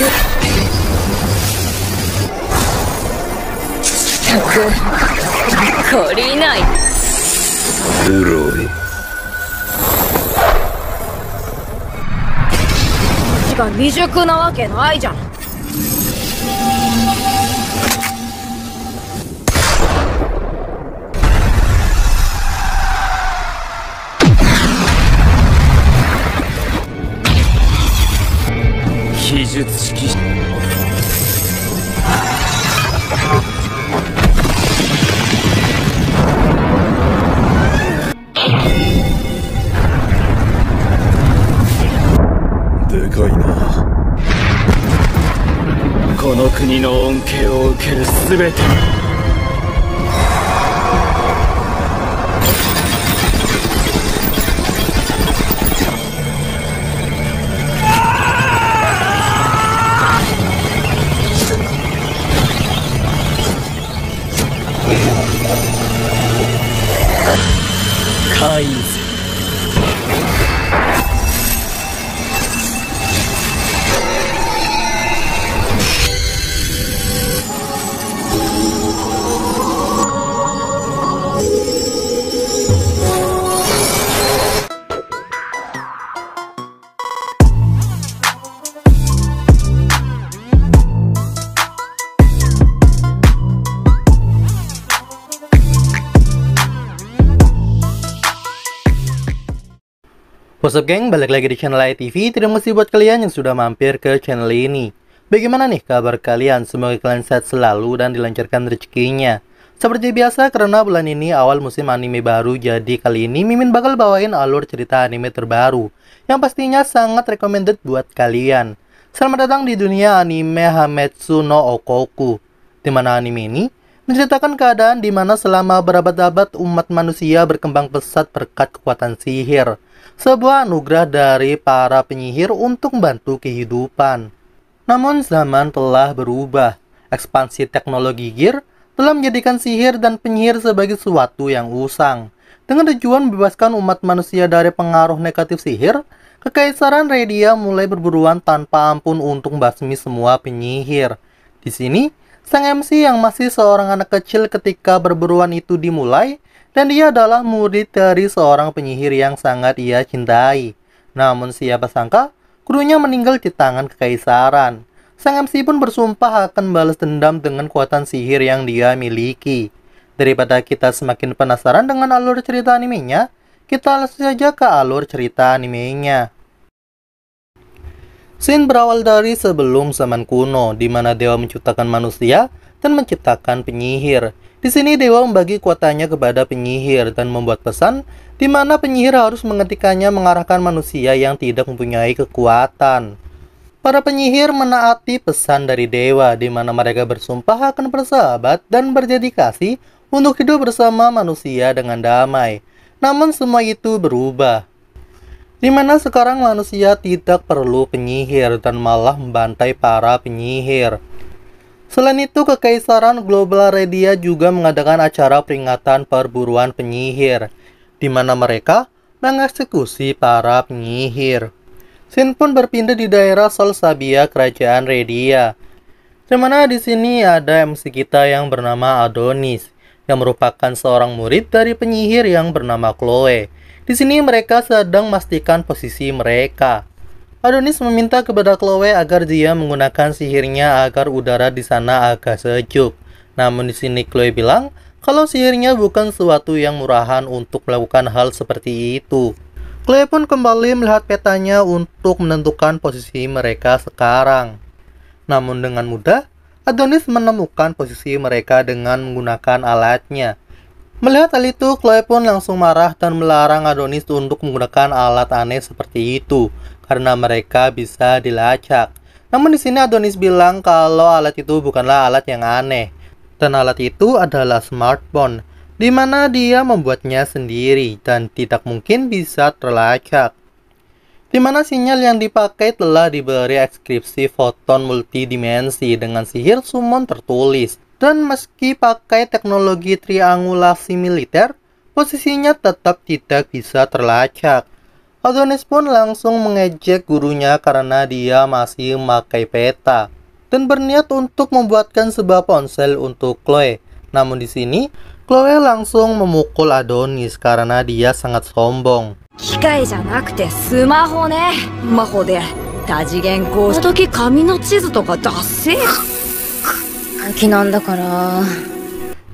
キュッこ懲りないブロイ未熟なわけないじゃん術式でかいなこの国の恩恵を受ける全て Hi. geng, balik lagi di channel ITV. Terima kasih buat kalian yang sudah mampir ke channel ini. Bagaimana nih kabar kalian? Semoga kalian sehat selalu dan dilancarkan rezekinya. Seperti biasa, karena bulan ini awal musim anime baru, jadi kali ini Mimin bakal bawain alur cerita anime terbaru. Yang pastinya sangat recommended buat kalian. Selamat datang di dunia anime Hametsu no Okoku. Di mana anime ini menceritakan keadaan di mana selama berabad-abad umat manusia berkembang pesat berkat kekuatan sihir sebuah anugerah dari para penyihir untuk membantu kehidupan. Namun zaman telah berubah. Ekspansi teknologi gear telah menjadikan sihir dan penyihir sebagai sesuatu yang usang. Dengan tujuan membebaskan umat manusia dari pengaruh negatif sihir, Kekaisaran Redia mulai berburuan tanpa ampun untuk membasmi semua penyihir. Di sini, sang MC yang masih seorang anak kecil ketika berburuan itu dimulai, dan dia adalah murid dari seorang penyihir yang sangat ia cintai. Namun siapa sangka, krunya meninggal di tangan kekaisaran. Sang MC pun bersumpah akan balas dendam dengan kekuatan sihir yang dia miliki. Daripada kita semakin penasaran dengan alur cerita animenya, kita langsung saja ke alur cerita animenya. Scene berawal dari sebelum zaman kuno, di mana dewa menciptakan manusia dan menciptakan penyihir. Di sini dewa membagi kuotanya kepada penyihir dan membuat pesan di mana penyihir harus mengetikannya mengarahkan manusia yang tidak mempunyai kekuatan. Para penyihir menaati pesan dari dewa di mana mereka bersumpah akan bersahabat dan berdedikasi untuk hidup bersama manusia dengan damai. Namun semua itu berubah. Di mana sekarang manusia tidak perlu penyihir dan malah membantai para penyihir. Selain itu, Kekaisaran Global Redia juga mengadakan acara peringatan perburuan penyihir, di mana mereka mengeksekusi para penyihir. Sin pun berpindah di daerah Solsabia, Kerajaan Redia. Di mana di sini ada MC kita yang bernama Adonis, yang merupakan seorang murid dari penyihir yang bernama Chloe. Di sini mereka sedang memastikan posisi mereka. Adonis meminta kepada Chloe agar dia menggunakan sihirnya agar udara di sana agak sejuk. Namun di sini Chloe bilang kalau sihirnya bukan suatu yang murahan untuk melakukan hal seperti itu. Chloe pun kembali melihat petanya untuk menentukan posisi mereka sekarang. Namun dengan mudah, Adonis menemukan posisi mereka dengan menggunakan alatnya. Melihat hal itu, Chloe pun langsung marah dan melarang Adonis untuk menggunakan alat aneh seperti itu karena mereka bisa dilacak. Namun di sini Adonis bilang kalau alat itu bukanlah alat yang aneh, dan alat itu adalah smartphone, di mana dia membuatnya sendiri dan tidak mungkin bisa terlacak. Di mana sinyal yang dipakai telah diberi ekskripsi foton multidimensi dengan sihir summon tertulis. Dan meski pakai teknologi triangulasi militer, posisinya tetap tidak bisa terlacak. Adonis pun langsung mengejek gurunya karena dia masih memakai peta dan berniat untuk membuatkan sebuah ponsel untuk Chloe. Namun di sini, Chloe langsung memukul Adonis karena dia sangat sombong.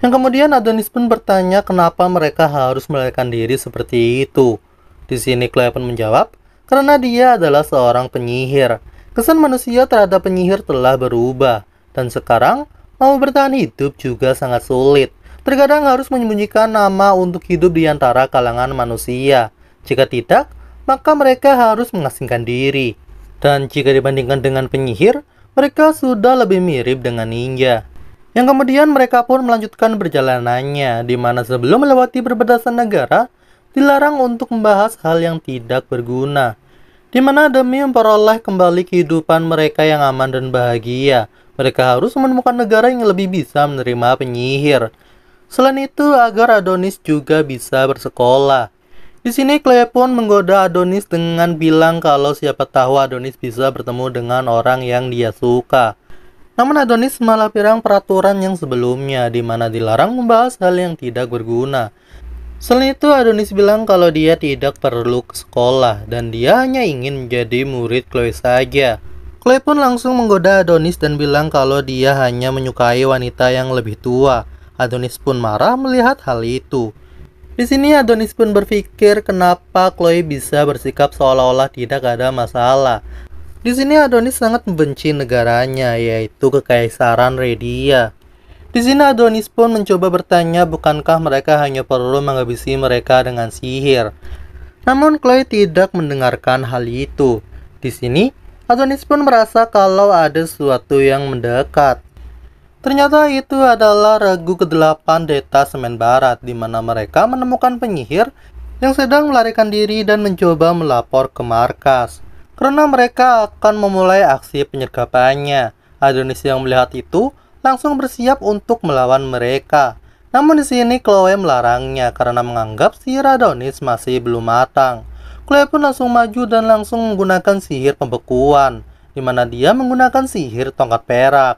Yang kemudian Adonis pun bertanya kenapa mereka harus melarikan diri seperti itu. Di sini Clay menjawab, karena dia adalah seorang penyihir. Kesan manusia terhadap penyihir telah berubah, dan sekarang mau bertahan hidup juga sangat sulit. Terkadang harus menyembunyikan nama untuk hidup di antara kalangan manusia. Jika tidak, maka mereka harus mengasingkan diri. Dan jika dibandingkan dengan penyihir, mereka sudah lebih mirip dengan ninja. Yang kemudian mereka pun melanjutkan perjalanannya, di mana sebelum melewati perbatasan negara, dilarang untuk membahas hal yang tidak berguna, di mana demi memperoleh kembali kehidupan mereka yang aman dan bahagia, mereka harus menemukan negara yang lebih bisa menerima penyihir. Selain itu, agar Adonis juga bisa bersekolah. Di sini pun menggoda Adonis dengan bilang kalau siapa tahu Adonis bisa bertemu dengan orang yang dia suka. Namun Adonis malah pirang peraturan yang sebelumnya, di mana dilarang membahas hal yang tidak berguna. Selain itu, Adonis bilang kalau dia tidak perlu ke sekolah dan dia hanya ingin menjadi murid Chloe saja. Chloe pun langsung menggoda Adonis dan bilang kalau dia hanya menyukai wanita yang lebih tua. Adonis pun marah melihat hal itu. Di sini Adonis pun berpikir kenapa Chloe bisa bersikap seolah-olah tidak ada masalah. Di sini Adonis sangat membenci negaranya yaitu kekaisaran Redia. Di sini Adonis pun mencoba bertanya bukankah mereka hanya perlu menghabisi mereka dengan sihir. Namun Chloe tidak mendengarkan hal itu. Di sini, Adonis pun merasa kalau ada sesuatu yang mendekat. Ternyata itu adalah regu ke-8 Semen Barat di mana mereka menemukan penyihir yang sedang melarikan diri dan mencoba melapor ke markas. Karena mereka akan memulai aksi penyergapannya. Adonis yang melihat itu langsung bersiap untuk melawan mereka. Namun di sini Chloe melarangnya karena menganggap si Radonis masih belum matang. Chloe pun langsung maju dan langsung menggunakan sihir pembekuan, di mana dia menggunakan sihir tongkat perak.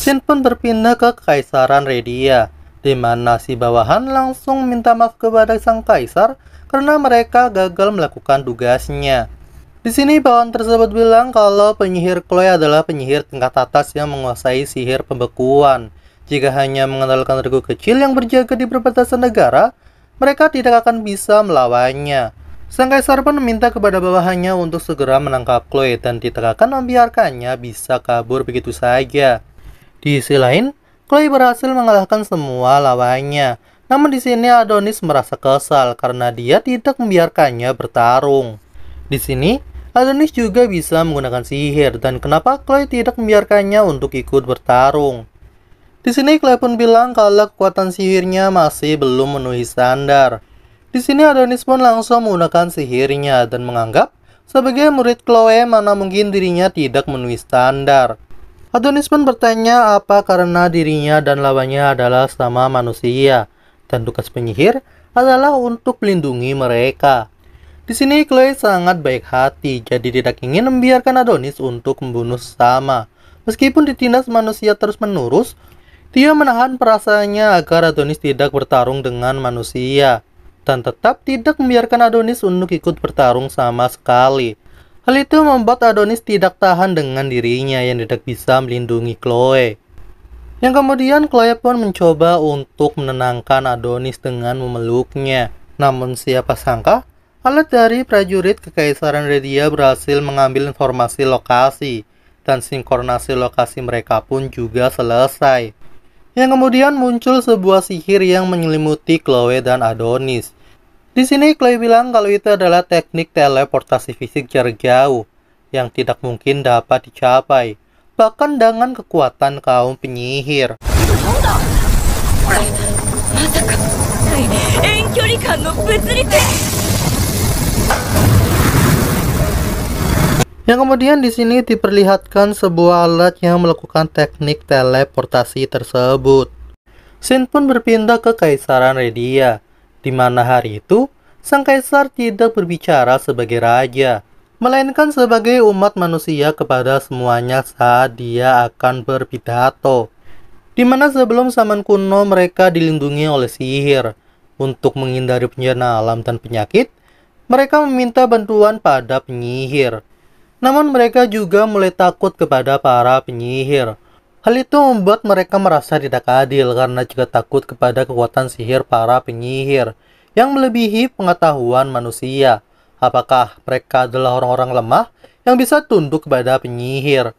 Shin pun berpindah ke Kaisaran Redia, di mana si bawahan langsung minta maaf kepada sang kaisar karena mereka gagal melakukan tugasnya. Di sini bawahan tersebut bilang kalau penyihir Chloe adalah penyihir tingkat atas yang menguasai sihir pembekuan. Jika hanya mengandalkan regu kecil yang berjaga di perbatasan negara, mereka tidak akan bisa melawannya. Sang kaisar pun meminta kepada bawahannya untuk segera menangkap Chloe dan tidak akan membiarkannya bisa kabur begitu saja. Di sisi lain, Chloe berhasil mengalahkan semua lawannya. Namun di sini Adonis merasa kesal karena dia tidak membiarkannya bertarung. Di sini, Adonis juga bisa menggunakan sihir dan kenapa Chloe tidak membiarkannya untuk ikut bertarung. Di sini Chloe pun bilang kalau kekuatan sihirnya masih belum memenuhi standar. Di sini Adonis pun langsung menggunakan sihirnya dan menganggap sebagai murid Chloe mana mungkin dirinya tidak memenuhi standar. Adonis pun bertanya apa karena dirinya dan lawannya adalah sama manusia, dan tugas penyihir adalah untuk melindungi mereka. Di sini Chloe sangat baik hati, jadi tidak ingin membiarkan Adonis untuk membunuh sama. Meskipun ditindas manusia terus-menerus, dia menahan perasaannya agar Adonis tidak bertarung dengan manusia, dan tetap tidak membiarkan Adonis untuk ikut bertarung sama sekali. Hal itu membuat Adonis tidak tahan dengan dirinya yang tidak bisa melindungi Chloe. Yang kemudian Chloe pun mencoba untuk menenangkan Adonis dengan memeluknya. Namun siapa sangka, alat dari prajurit Kekaisaran Redia berhasil mengambil informasi lokasi dan sinkronasi lokasi mereka pun juga selesai. Yang kemudian muncul sebuah sihir yang menyelimuti Chloe dan Adonis di sini Chloe bilang kalau itu adalah teknik teleportasi fisik jarak jauh yang tidak mungkin dapat dicapai, bahkan dengan kekuatan kaum penyihir. Yang kemudian di sini diperlihatkan sebuah alat yang melakukan teknik teleportasi tersebut. Sin pun berpindah ke Kaisaran Redia di mana hari itu sang kaisar tidak berbicara sebagai raja, melainkan sebagai umat manusia kepada semuanya saat dia akan berpidato. Di mana sebelum zaman kuno mereka dilindungi oleh sihir untuk menghindari bencana alam dan penyakit, mereka meminta bantuan pada penyihir. Namun mereka juga mulai takut kepada para penyihir Hal itu membuat mereka merasa tidak adil karena juga takut kepada kekuatan sihir para penyihir yang melebihi pengetahuan manusia. Apakah mereka adalah orang-orang lemah yang bisa tunduk kepada penyihir?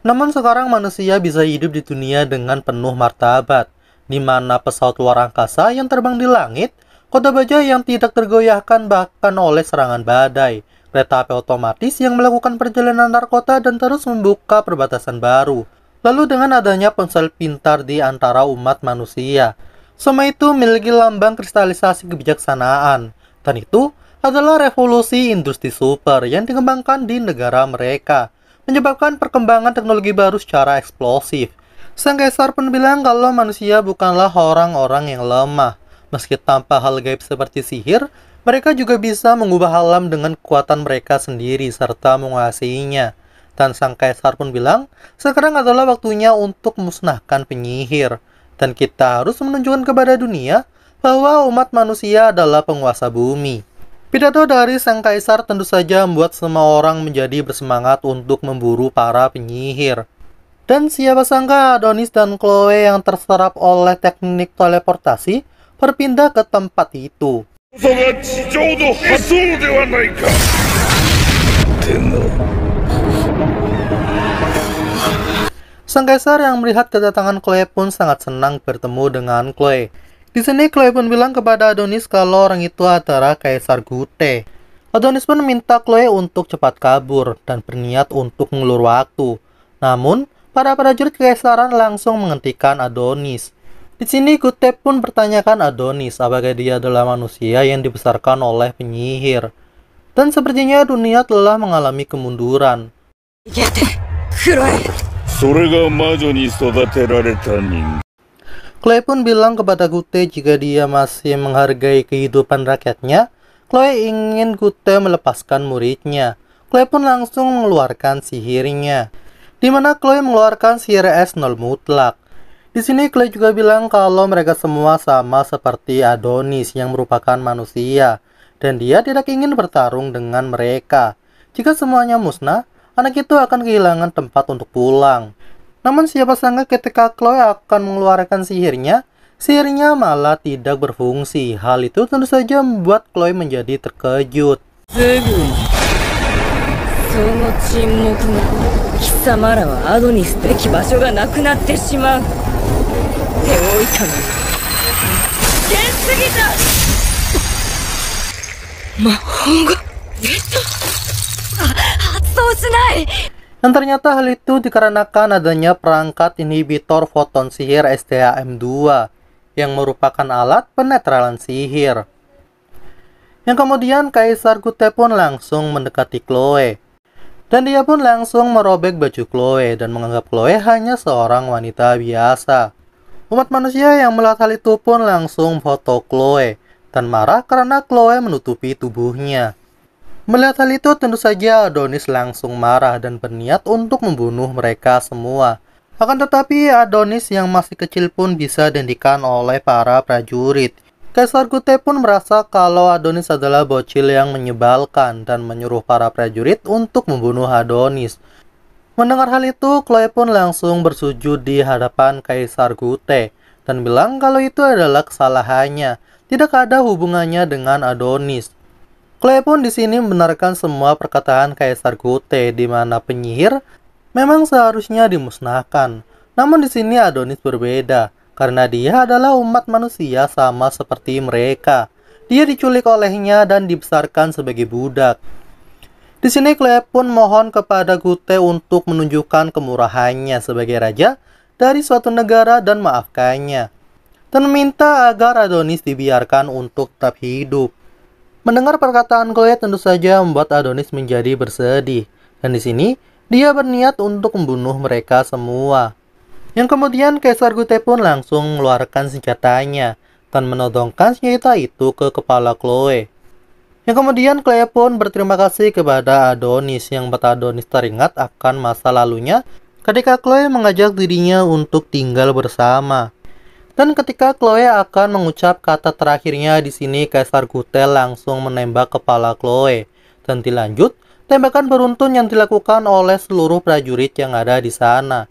Namun sekarang manusia bisa hidup di dunia dengan penuh martabat, di mana pesawat luar angkasa yang terbang di langit, kota baja yang tidak tergoyahkan bahkan oleh serangan badai, kereta api otomatis yang melakukan perjalanan antar kota dan terus membuka perbatasan baru, Lalu dengan adanya ponsel pintar di antara umat manusia, semua itu memiliki lambang kristalisasi kebijaksanaan, dan itu adalah revolusi industri super yang dikembangkan di negara mereka, menyebabkan perkembangan teknologi baru secara eksplosif. Sang Kaisar pun bilang kalau manusia bukanlah orang-orang yang lemah. Meski tanpa hal gaib seperti sihir, mereka juga bisa mengubah alam dengan kekuatan mereka sendiri serta menguasainya. Dan sang kaisar pun bilang, sekarang adalah waktunya untuk memusnahkan penyihir. Dan kita harus menunjukkan kepada dunia bahwa umat manusia adalah penguasa bumi. Pidato dari sang kaisar tentu saja membuat semua orang menjadi bersemangat untuk memburu para penyihir. Dan siapa sangka Adonis dan Chloe yang terserap oleh teknik teleportasi berpindah ke tempat itu. Tidak, Sang kaisar yang melihat kedatangan Chloe pun sangat senang bertemu dengan Chloe. Di sini Chloe pun bilang kepada Adonis kalau orang itu adalah kaisar Gute. Adonis pun meminta Chloe untuk cepat kabur dan berniat untuk mengulur waktu. Namun, para prajurit Kaisaran langsung menghentikan Adonis. Di sini Gute pun bertanyakan Adonis apakah dia adalah manusia yang dibesarkan oleh penyihir. Dan sepertinya dunia telah mengalami kemunduran. Chloe. それが魔女に育てられた人 Chloe pun bilang kepada Gute jika dia masih menghargai kehidupan rakyatnya, Chloe ingin Gute melepaskan muridnya. Chloe pun langsung mengeluarkan sihirnya, di mana Chloe mengeluarkan sihir es nol mutlak. Di sini Chloe juga bilang kalau mereka semua sama seperti Adonis yang merupakan manusia, dan dia tidak ingin bertarung dengan mereka. Jika semuanya musnah, anak itu akan kehilangan tempat untuk pulang. Namun siapa sangka ketika Chloe akan mengeluarkan sihirnya, sihirnya malah tidak berfungsi. Hal itu tentu saja membuat Chloe menjadi terkejut. Dan ternyata hal itu dikarenakan adanya perangkat inhibitor foton sihir stm 2 yang merupakan alat penetralan sihir. Yang kemudian Kaisar Gute pun langsung mendekati Chloe. Dan dia pun langsung merobek baju Chloe dan menganggap Chloe hanya seorang wanita biasa. Umat manusia yang melihat hal itu pun langsung foto Chloe dan marah karena Chloe menutupi tubuhnya. Melihat hal itu, tentu saja Adonis langsung marah dan berniat untuk membunuh mereka semua. Akan tetapi, Adonis yang masih kecil pun bisa dendikan oleh para prajurit. Kaisar Gute pun merasa kalau Adonis adalah bocil yang menyebalkan dan menyuruh para prajurit untuk membunuh Adonis. Mendengar hal itu, Chloe pun langsung bersujud di hadapan Kaisar Gute dan bilang kalau itu adalah kesalahannya, tidak ada hubungannya dengan Adonis. Clay pun di sini membenarkan semua perkataan Kaisar Gute di mana penyihir memang seharusnya dimusnahkan. Namun di sini Adonis berbeda karena dia adalah umat manusia sama seperti mereka. Dia diculik olehnya dan dibesarkan sebagai budak. Di sini Clay pun mohon kepada Gute untuk menunjukkan kemurahannya sebagai raja dari suatu negara dan maafkannya. Dan meminta agar Adonis dibiarkan untuk tetap hidup. Mendengar perkataan Goliat tentu saja membuat Adonis menjadi bersedih. Dan di sini, dia berniat untuk membunuh mereka semua. Yang kemudian Kaisar Gute pun langsung mengeluarkan senjatanya dan menodongkan senjata itu ke kepala Chloe. Yang kemudian Chloe pun berterima kasih kepada Adonis yang membuat Adonis teringat akan masa lalunya ketika Chloe mengajak dirinya untuk tinggal bersama. Dan ketika Chloe akan mengucap kata terakhirnya di sini, Kaisar Gutel langsung menembak kepala Chloe. Dan dilanjut, tembakan beruntun yang dilakukan oleh seluruh prajurit yang ada di sana.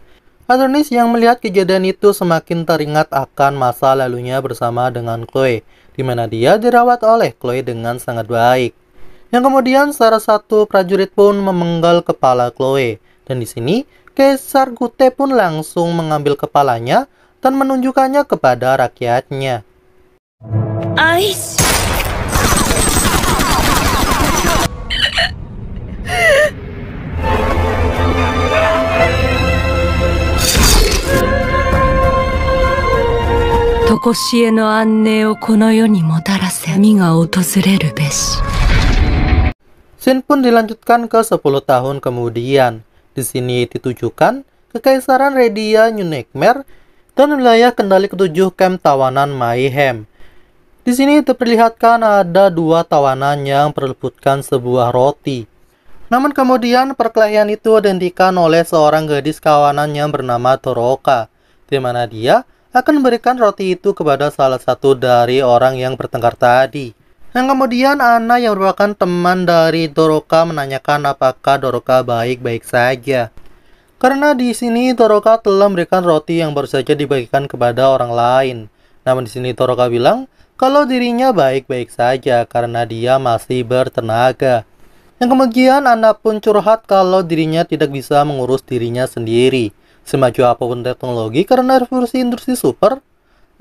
Adonis yang melihat kejadian itu semakin teringat akan masa lalunya bersama dengan Chloe, di mana dia dirawat oleh Chloe dengan sangat baik. Yang kemudian salah satu prajurit pun memenggal kepala Chloe, dan di sini Kaisar Gute pun langsung mengambil kepalanya dan menunjukkannya kepada rakyatnya. Ice. Sin no o kono ni motarase beshi. pun dilanjutkan ke 10 tahun kemudian. Di sini ditujukan Kekaisaran Redia New Nightmare dan wilayah kendali ketujuh kamp tawanan Mayhem. Di sini terperlihatkan ada dua tawanan yang perlebutkan sebuah roti. Namun kemudian perkelahian itu dihentikan oleh seorang gadis kawanan yang bernama Toroka, di mana dia akan memberikan roti itu kepada salah satu dari orang yang bertengkar tadi. Yang kemudian Ana yang merupakan teman dari Doroka menanyakan apakah Doroka baik-baik saja. Karena di sini Toroka telah memberikan roti yang baru saja dibagikan kepada orang lain. Namun di sini Toroka bilang kalau dirinya baik-baik saja karena dia masih bertenaga. Yang kemudian Anda pun curhat kalau dirinya tidak bisa mengurus dirinya sendiri. Semaju apapun teknologi karena revolusi industri super,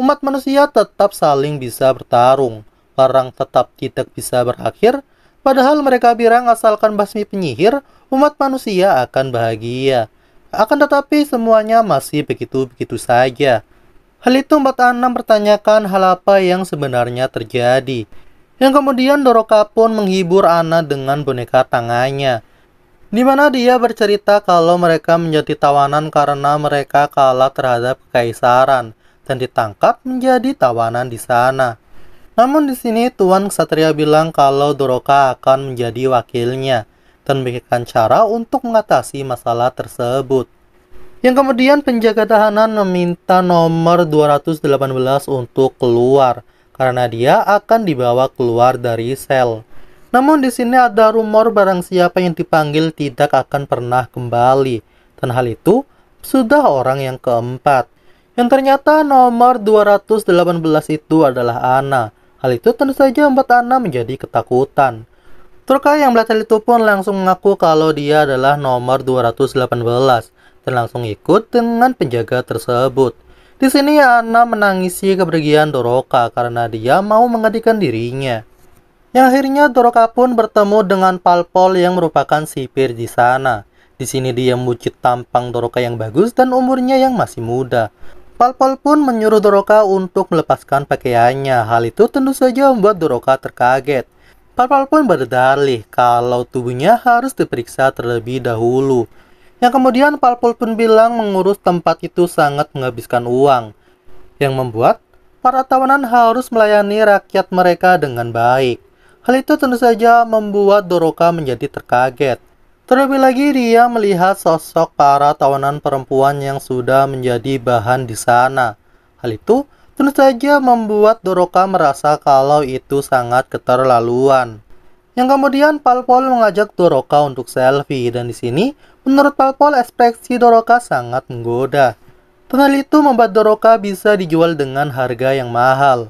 umat manusia tetap saling bisa bertarung. Perang tetap tidak bisa berakhir, padahal mereka bilang asalkan basmi penyihir, umat manusia akan bahagia. Akan tetapi semuanya masih begitu-begitu saja. Hal itu membuat Anna bertanyakan hal apa yang sebenarnya terjadi. Yang kemudian Doroka pun menghibur Anna dengan boneka tangannya. Di mana dia bercerita kalau mereka menjadi tawanan karena mereka kalah terhadap kekaisaran dan ditangkap menjadi tawanan di sana. Namun di sini Tuan Ksatria bilang kalau Doroka akan menjadi wakilnya dan memikirkan cara untuk mengatasi masalah tersebut. Yang kemudian penjaga tahanan meminta nomor 218 untuk keluar karena dia akan dibawa keluar dari sel. Namun di sini ada rumor barang siapa yang dipanggil tidak akan pernah kembali dan hal itu sudah orang yang keempat. Yang ternyata nomor 218 itu adalah Ana. Hal itu tentu saja membuat Ana menjadi ketakutan. Surka yang belajar itu pun langsung mengaku kalau dia adalah nomor 218 dan langsung ikut dengan penjaga tersebut. Di sini Anna menangisi kepergian Doroka karena dia mau menggantikan dirinya. Yang akhirnya Doroka pun bertemu dengan Palpol yang merupakan sipir di sana. Di sini dia memuji tampang Doroka yang bagus dan umurnya yang masih muda. Palpol pun menyuruh Doroka untuk melepaskan pakaiannya. Hal itu tentu saja membuat Doroka terkaget. Parpal pun berdalih kalau tubuhnya harus diperiksa terlebih dahulu. Yang kemudian Parpol pun bilang mengurus tempat itu sangat menghabiskan uang. Yang membuat para tawanan harus melayani rakyat mereka dengan baik. Hal itu tentu saja membuat Doroka menjadi terkaget. Terlebih lagi dia melihat sosok para tawanan perempuan yang sudah menjadi bahan di sana. Hal itu Tentu saja membuat Doroka merasa kalau itu sangat keterlaluan. Yang kemudian Palpol mengajak Doroka untuk selfie dan di sini menurut Palpol ekspresi Doroka sangat menggoda. Tunnel itu membuat Doroka bisa dijual dengan harga yang mahal.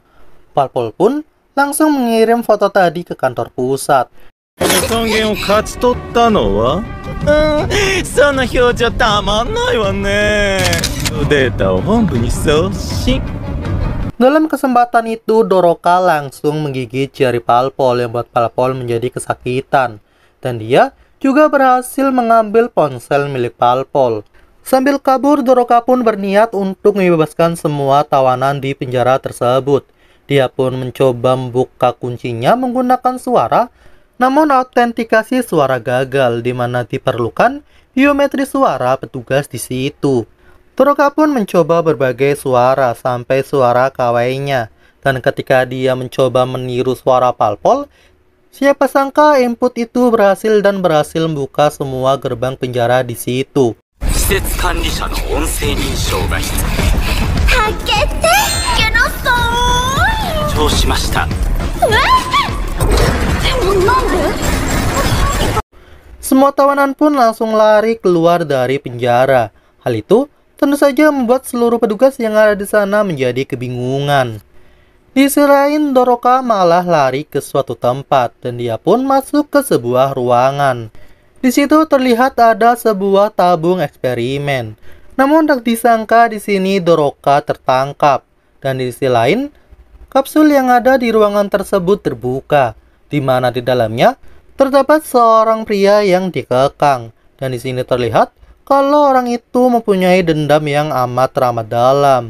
Palpol pun langsung mengirim foto tadi ke kantor pusat. 尊厳を勝ち取ったのはうんその表情たまんないわねデータを本部に送信 dalam kesempatan itu, Doroka langsung menggigit jari Palpol yang buat Palpol menjadi kesakitan. Dan dia juga berhasil mengambil ponsel milik Palpol. Sambil kabur, Doroka pun berniat untuk membebaskan semua tawanan di penjara tersebut. Dia pun mencoba membuka kuncinya menggunakan suara, namun autentikasi suara gagal di mana diperlukan biometri suara petugas di situ. Suroka pun mencoba berbagai suara sampai suara kawainya. Dan ketika dia mencoba meniru suara palpol, siapa sangka input itu berhasil dan berhasil membuka semua gerbang penjara di situ. Semua tawanan pun langsung lari keluar dari penjara. Hal itu tentu saja membuat seluruh petugas yang ada di sana menjadi kebingungan. Di sisi lain, Doroka malah lari ke suatu tempat dan dia pun masuk ke sebuah ruangan. Di situ terlihat ada sebuah tabung eksperimen. Namun tak disangka di sini Doroka tertangkap. Dan di sisi lain, kapsul yang ada di ruangan tersebut terbuka, di mana di dalamnya terdapat seorang pria yang dikekang. Dan di sini terlihat kalau orang itu mempunyai dendam yang amat ramah dalam.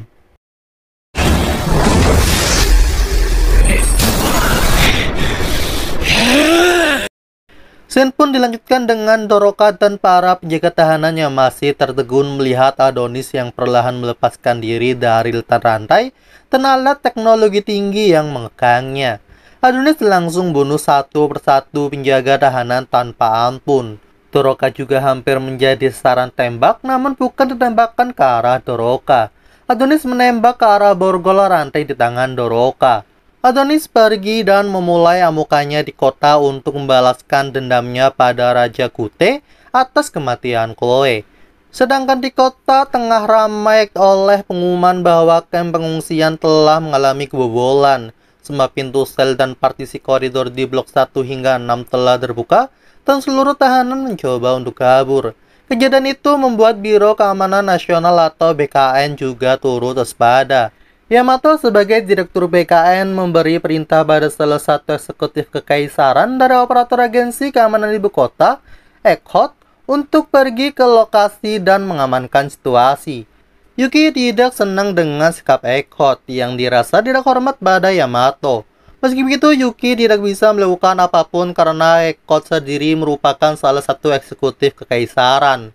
Sen pun dilanjutkan dengan Doroka dan para penjaga tahanannya masih tertegun melihat Adonis yang perlahan melepaskan diri dari letan rantai dan alat teknologi tinggi yang mengekangnya. Adonis langsung bunuh satu persatu penjaga tahanan tanpa ampun. Doroka juga hampir menjadi sasaran tembak namun bukan ditembakkan ke arah Doroka. Adonis menembak ke arah Borgola rantai di tangan Doroka. Adonis pergi dan memulai amukannya di kota untuk membalaskan dendamnya pada Raja Kute atas kematian Chloe. Sedangkan di kota tengah ramai oleh pengumuman bahwa kamp pengungsian telah mengalami kebobolan. Semua pintu sel dan partisi koridor di blok 1 hingga 6 telah terbuka dan seluruh tahanan mencoba untuk kabur. Kejadian itu membuat Biro Keamanan Nasional atau BKN juga turut waspada. Yamato sebagai direktur BKN memberi perintah pada salah satu eksekutif kekaisaran dari operator agensi keamanan ibu kota, Ekhot, untuk pergi ke lokasi dan mengamankan situasi. Yuki tidak senang dengan sikap Ekhot yang dirasa tidak hormat pada Yamato. Meski begitu, Yuki tidak bisa melakukan apapun karena Ekot sendiri merupakan salah satu eksekutif kekaisaran.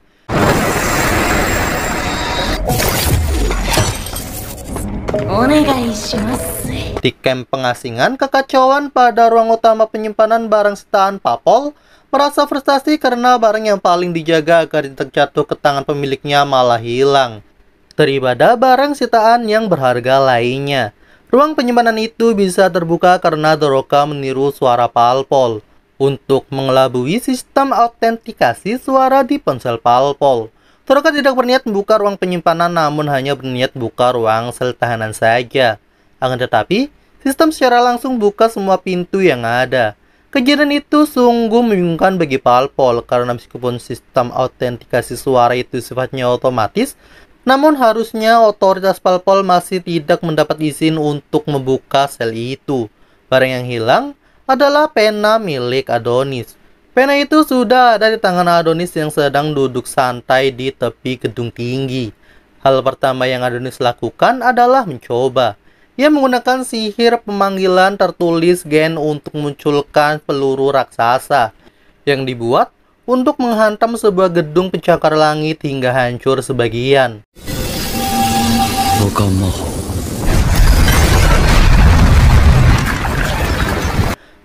Di kamp pengasingan, kekacauan pada ruang utama penyimpanan barang setaan Papol merasa frustasi karena barang yang paling dijaga agar tidak jatuh ke tangan pemiliknya malah hilang. Daripada barang sitaan yang berharga lainnya. Ruang penyimpanan itu bisa terbuka karena Doroka meniru suara palpol untuk mengelabui sistem autentikasi suara di ponsel palpol. Doroka tidak berniat membuka ruang penyimpanan namun hanya berniat buka ruang sel tahanan saja. Akan tetapi, sistem secara langsung buka semua pintu yang ada. Kejadian itu sungguh membingungkan bagi Palpol karena meskipun sistem autentikasi suara itu sifatnya otomatis, namun harusnya otoritas Palpol masih tidak mendapat izin untuk membuka sel itu. Barang yang hilang adalah pena milik Adonis. Pena itu sudah ada di tangan Adonis yang sedang duduk santai di tepi gedung tinggi. Hal pertama yang Adonis lakukan adalah mencoba. Ia menggunakan sihir pemanggilan tertulis gen untuk munculkan peluru raksasa yang dibuat untuk menghantam sebuah gedung pencakar langit hingga hancur sebagian.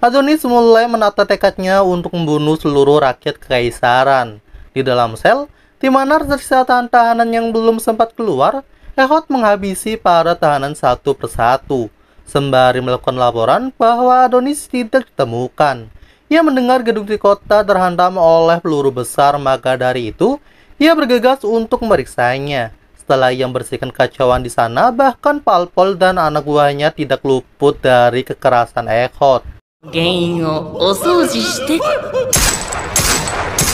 Adonis mulai menata tekadnya untuk membunuh seluruh rakyat kekaisaran. Di dalam sel, di mana tersisa tahanan yang belum sempat keluar, Ehot menghabisi para tahanan satu persatu, sembari melakukan laporan bahwa Adonis tidak ditemukan. Ia mendengar gedung di kota terhantam oleh peluru besar, maka dari itu ia bergegas untuk memeriksanya. Setelah ia membersihkan kacauan di sana, bahkan Palpol dan anak buahnya tidak luput dari kekerasan Ekot.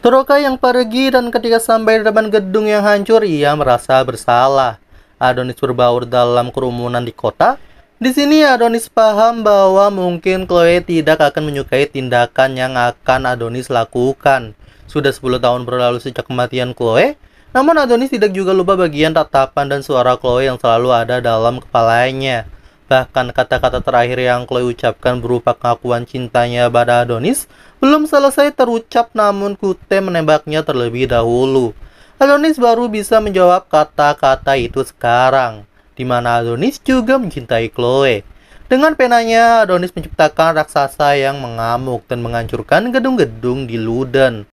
Teroka yang pergi dan ketika sampai di depan gedung yang hancur, ia merasa bersalah. Adonis berbaur dalam kerumunan di kota di sini Adonis paham bahwa mungkin Chloe tidak akan menyukai tindakan yang akan Adonis lakukan. Sudah 10 tahun berlalu sejak kematian Chloe, namun Adonis tidak juga lupa bagian tatapan dan suara Chloe yang selalu ada dalam kepalanya. Bahkan kata-kata terakhir yang Chloe ucapkan berupa pengakuan cintanya pada Adonis belum selesai terucap namun Kute menembaknya terlebih dahulu. Adonis baru bisa menjawab kata-kata itu sekarang di mana Adonis juga mencintai Chloe. Dengan penanya, Adonis menciptakan raksasa yang mengamuk dan menghancurkan gedung-gedung di Luden.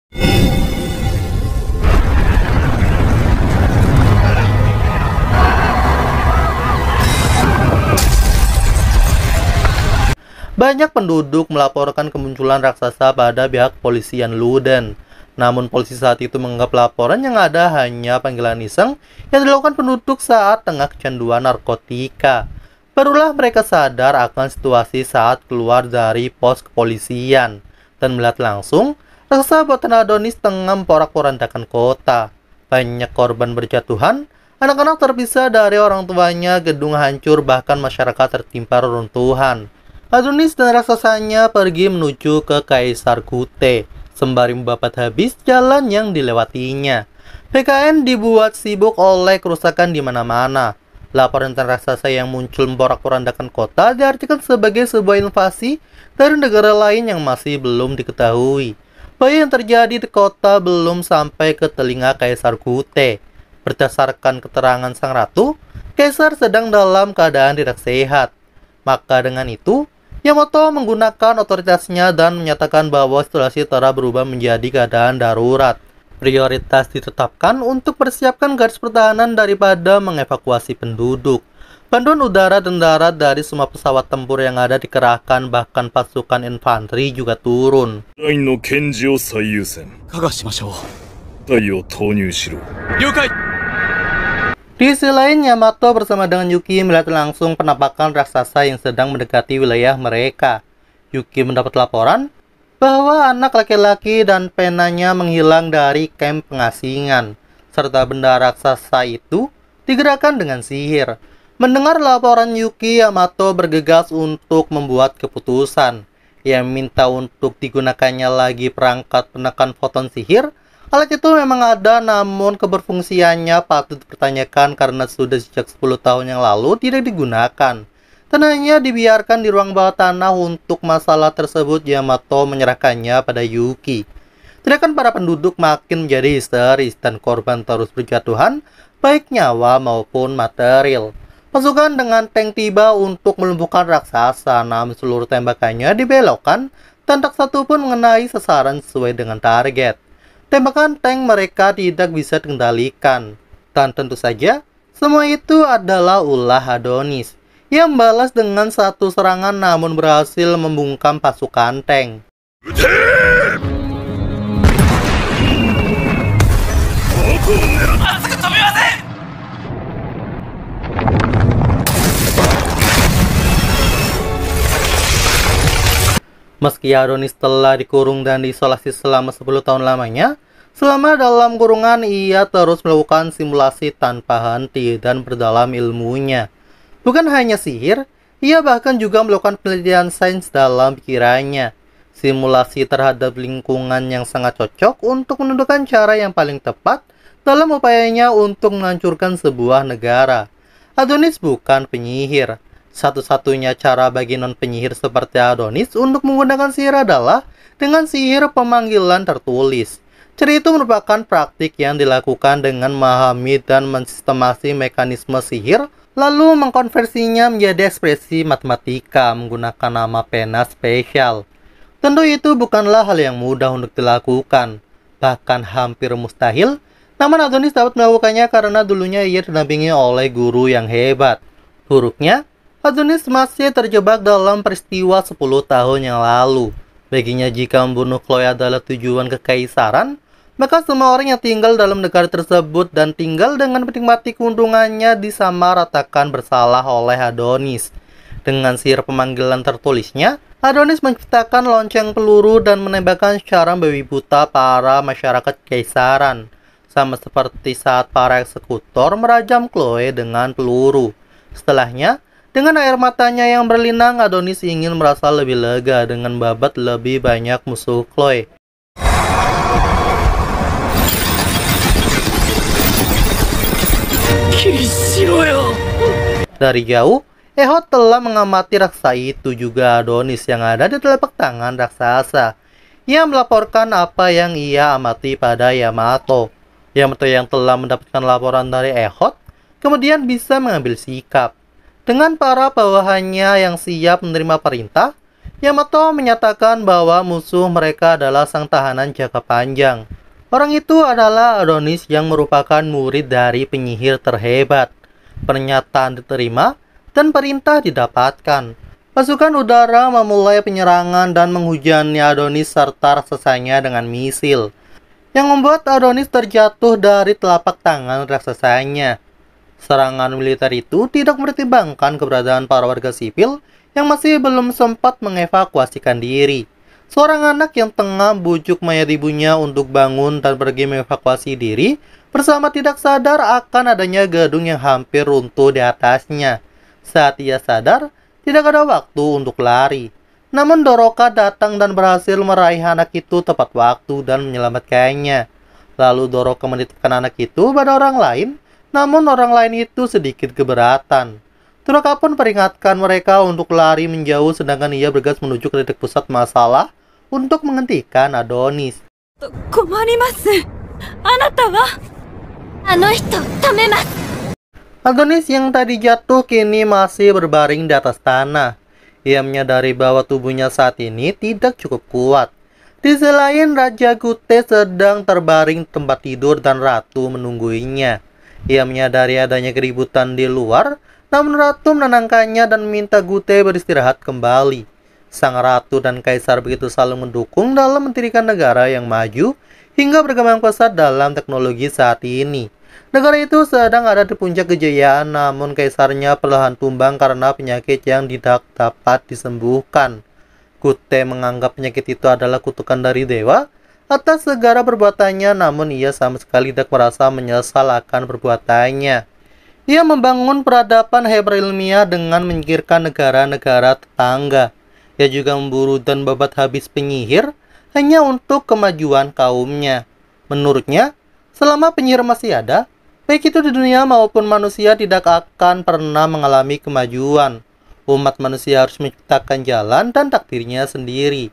Banyak penduduk melaporkan kemunculan raksasa pada pihak polisian Luden. Namun polisi saat itu menganggap laporan yang ada hanya panggilan iseng yang dilakukan penduduk saat tengah kecanduan narkotika. Barulah mereka sadar akan situasi saat keluar dari pos kepolisian dan melihat langsung raksasa botan Adonis tengah porak porandakan kota. Banyak korban berjatuhan, anak-anak terpisah dari orang tuanya, gedung hancur, bahkan masyarakat tertimpa reruntuhan. Adonis dan raksasanya pergi menuju ke Kaisar Kute sembari membabat habis jalan yang dilewatinya. PKN dibuat sibuk oleh kerusakan di mana-mana. Laporan tentang raksasa yang muncul memporak-porandakan kota diartikan sebagai sebuah invasi dari negara lain yang masih belum diketahui. Bahaya yang terjadi di kota belum sampai ke telinga Kaisar Kute. Berdasarkan keterangan sang ratu, Kaisar sedang dalam keadaan tidak sehat. Maka dengan itu, Yamato menggunakan otoritasnya dan menyatakan bahwa situasi telah berubah menjadi keadaan darurat. Prioritas ditetapkan untuk persiapkan garis pertahanan daripada mengevakuasi penduduk. Bantuan udara dan darat dari semua pesawat tempur yang ada dikerahkan bahkan pasukan infanteri juga turun. Di sisi lain, Yamato bersama dengan Yuki melihat langsung penampakan raksasa yang sedang mendekati wilayah mereka. Yuki mendapat laporan bahwa anak laki-laki dan penanya menghilang dari kamp pengasingan, serta benda raksasa itu digerakkan dengan sihir. Mendengar laporan Yuki, Yamato bergegas untuk membuat keputusan. Ia minta untuk digunakannya lagi perangkat penekan foton sihir Alat itu memang ada, namun keberfungsiannya patut dipertanyakan karena sudah sejak 10 tahun yang lalu tidak digunakan. Tenangnya dibiarkan di ruang bawah tanah untuk masalah tersebut Yamato menyerahkannya pada Yuki. Tindakan para penduduk makin menjadi histeris dan korban terus berjatuhan, baik nyawa maupun material. Pasukan dengan tank tiba untuk melumpuhkan raksasa, namun seluruh tembakannya dibelokkan, dan tak satu pun mengenai sasaran sesuai dengan target tembakan tank mereka tidak bisa dikendalikan. Dan tentu saja, semua itu adalah ulah Adonis yang balas dengan satu serangan namun berhasil membungkam pasukan tank. Meski Adonis telah dikurung dan diisolasi selama 10 tahun lamanya, Selama dalam kurungan, ia terus melakukan simulasi tanpa henti dan berdalam ilmunya. Bukan hanya sihir, ia bahkan juga melakukan penelitian sains dalam pikirannya. Simulasi terhadap lingkungan yang sangat cocok untuk menentukan cara yang paling tepat dalam upayanya untuk menghancurkan sebuah negara. Adonis bukan penyihir. Satu-satunya cara bagi non-penyihir seperti Adonis untuk menggunakan sihir adalah dengan sihir pemanggilan tertulis. Cerita itu merupakan praktik yang dilakukan dengan memahami dan mensistemasi mekanisme sihir, lalu mengkonversinya menjadi ekspresi matematika menggunakan nama pena spesial. Tentu itu bukanlah hal yang mudah untuk dilakukan, bahkan hampir mustahil, namun Adonis dapat melakukannya karena dulunya ia didampingi oleh guru yang hebat. Buruknya, Adonis masih terjebak dalam peristiwa 10 tahun yang lalu, Baginya jika membunuh Chloe adalah tujuan kekaisaran, maka semua orang yang tinggal dalam negara tersebut dan tinggal dengan menikmati keuntungannya disamaratakan bersalah oleh Adonis. Dengan sihir pemanggilan tertulisnya, Adonis menciptakan lonceng peluru dan menembakkan secara babi buta para masyarakat kaisaran. Sama seperti saat para eksekutor merajam Chloe dengan peluru. Setelahnya, dengan air matanya yang berlinang, Adonis ingin merasa lebih lega dengan babat lebih banyak musuh Chloe. Dari jauh, Eho telah mengamati raksasa itu juga Adonis yang ada di telapak tangan raksasa. Ia melaporkan apa yang ia amati pada Yamato. Yamato yang telah mendapatkan laporan dari Ehot, kemudian bisa mengambil sikap dengan para bawahannya yang siap menerima perintah, Yamato menyatakan bahwa musuh mereka adalah sang tahanan jangka panjang. Orang itu adalah Adonis yang merupakan murid dari penyihir terhebat. Pernyataan diterima dan perintah didapatkan. Pasukan udara memulai penyerangan dan menghujani Adonis serta raksasanya dengan misil. Yang membuat Adonis terjatuh dari telapak tangan raksasanya. Serangan militer itu tidak mempertimbangkan keberadaan para warga sipil yang masih belum sempat mengevakuasikan diri. Seorang anak yang tengah bujuk mayat ibunya untuk bangun dan pergi mengevakuasi diri bersama tidak sadar akan adanya gedung yang hampir runtuh di atasnya. Saat ia sadar, tidak ada waktu untuk lari. Namun Doroka datang dan berhasil meraih anak itu tepat waktu dan menyelamatkannya. Lalu Doroka menitipkan anak itu pada orang lain namun orang lain itu sedikit keberatan. Turaka pun peringatkan mereka untuk lari menjauh sedangkan ia bergas menuju ke titik pusat masalah untuk menghentikan Adonis. Adonis yang tadi jatuh kini masih berbaring di atas tanah. Ia menyadari bahwa tubuhnya saat ini tidak cukup kuat. Di selain Raja Gute sedang terbaring tempat tidur dan ratu menungguinya. Ia menyadari adanya keributan di luar, namun ratu menenangkannya dan meminta Gute beristirahat kembali. Sang ratu dan kaisar begitu saling mendukung dalam mendirikan negara yang maju hingga berkembang pesat dalam teknologi saat ini. Negara itu sedang ada di puncak kejayaan namun kaisarnya perlahan tumbang karena penyakit yang tidak dapat disembuhkan. Gute menganggap penyakit itu adalah kutukan dari dewa atas segala perbuatannya, namun ia sama sekali tidak merasa menyesal akan perbuatannya. Ia membangun peradaban hebat dengan menyingkirkan negara-negara tetangga. Ia juga memburu dan babat habis penyihir hanya untuk kemajuan kaumnya. Menurutnya, selama penyihir masih ada, baik itu di dunia maupun manusia tidak akan pernah mengalami kemajuan. Umat manusia harus menciptakan jalan dan takdirnya sendiri.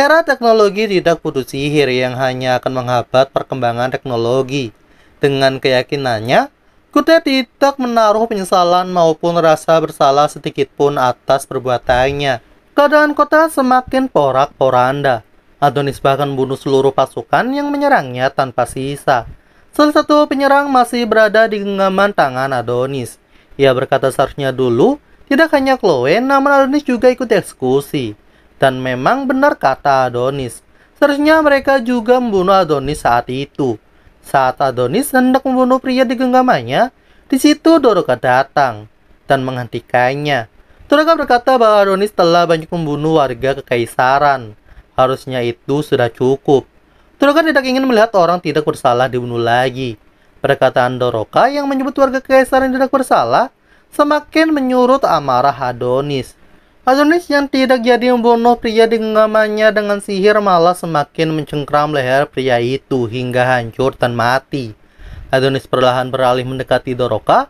Era teknologi tidak putus sihir yang hanya akan menghambat perkembangan teknologi. Dengan keyakinannya, Kute tidak menaruh penyesalan maupun rasa bersalah sedikitpun atas perbuatannya. Keadaan kota semakin porak-poranda. Adonis bahkan bunuh seluruh pasukan yang menyerangnya tanpa sisa. Salah satu penyerang masih berada di genggaman tangan Adonis. Ia berkata seharusnya dulu, tidak hanya Chloe, namun Adonis juga ikut eksekusi. Dan memang benar kata Adonis. Seharusnya mereka juga membunuh Adonis saat itu. Saat Adonis hendak membunuh pria di genggamannya, di situ Doroka datang dan menghentikannya. Doroka berkata bahwa Adonis telah banyak membunuh warga kekaisaran. Harusnya itu sudah cukup. Doroka tidak ingin melihat orang tidak bersalah dibunuh lagi. Perkataan Doroka yang menyebut warga kekaisaran tidak bersalah semakin menyurut amarah Adonis. Adonis yang tidak jadi membunuh pria di genggamannya dengan sihir malah semakin mencengkram leher pria itu hingga hancur dan mati. Adonis perlahan beralih mendekati Doroka,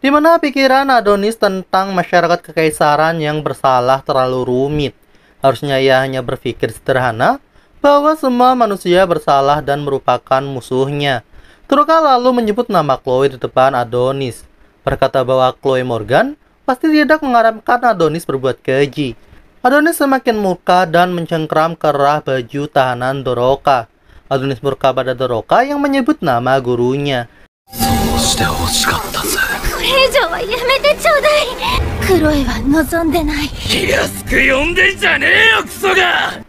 di mana pikiran Adonis tentang masyarakat kekaisaran yang bersalah terlalu rumit. Harusnya ia hanya berpikir sederhana bahwa semua manusia bersalah dan merupakan musuhnya. Doroka lalu menyebut nama Chloe di depan Adonis, berkata bahwa Chloe Morgan pasti tidak mengharapkan Adonis berbuat keji. Adonis semakin murka dan mencengkram kerah baju tahanan Doroka. Adonis murka pada Doroka yang menyebut nama gurunya.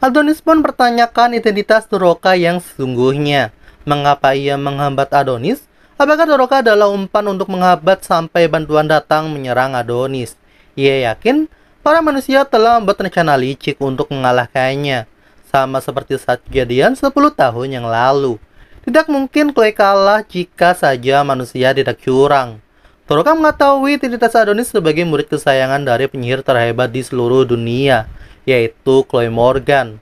Adonis pun pertanyakan identitas Doroka yang sesungguhnya. Mengapa ia menghambat Adonis? Apakah Doroka adalah umpan untuk menghambat sampai bantuan datang menyerang Adonis? Ia yakin para manusia telah membuat rencana licik untuk mengalahkannya, sama seperti saat kejadian 10 tahun yang lalu. Tidak mungkin Clay kalah jika saja manusia tidak curang. Doroka mengetahui identitas Adonis sebagai murid kesayangan dari penyihir terhebat di seluruh dunia, yaitu Chloe Morgan.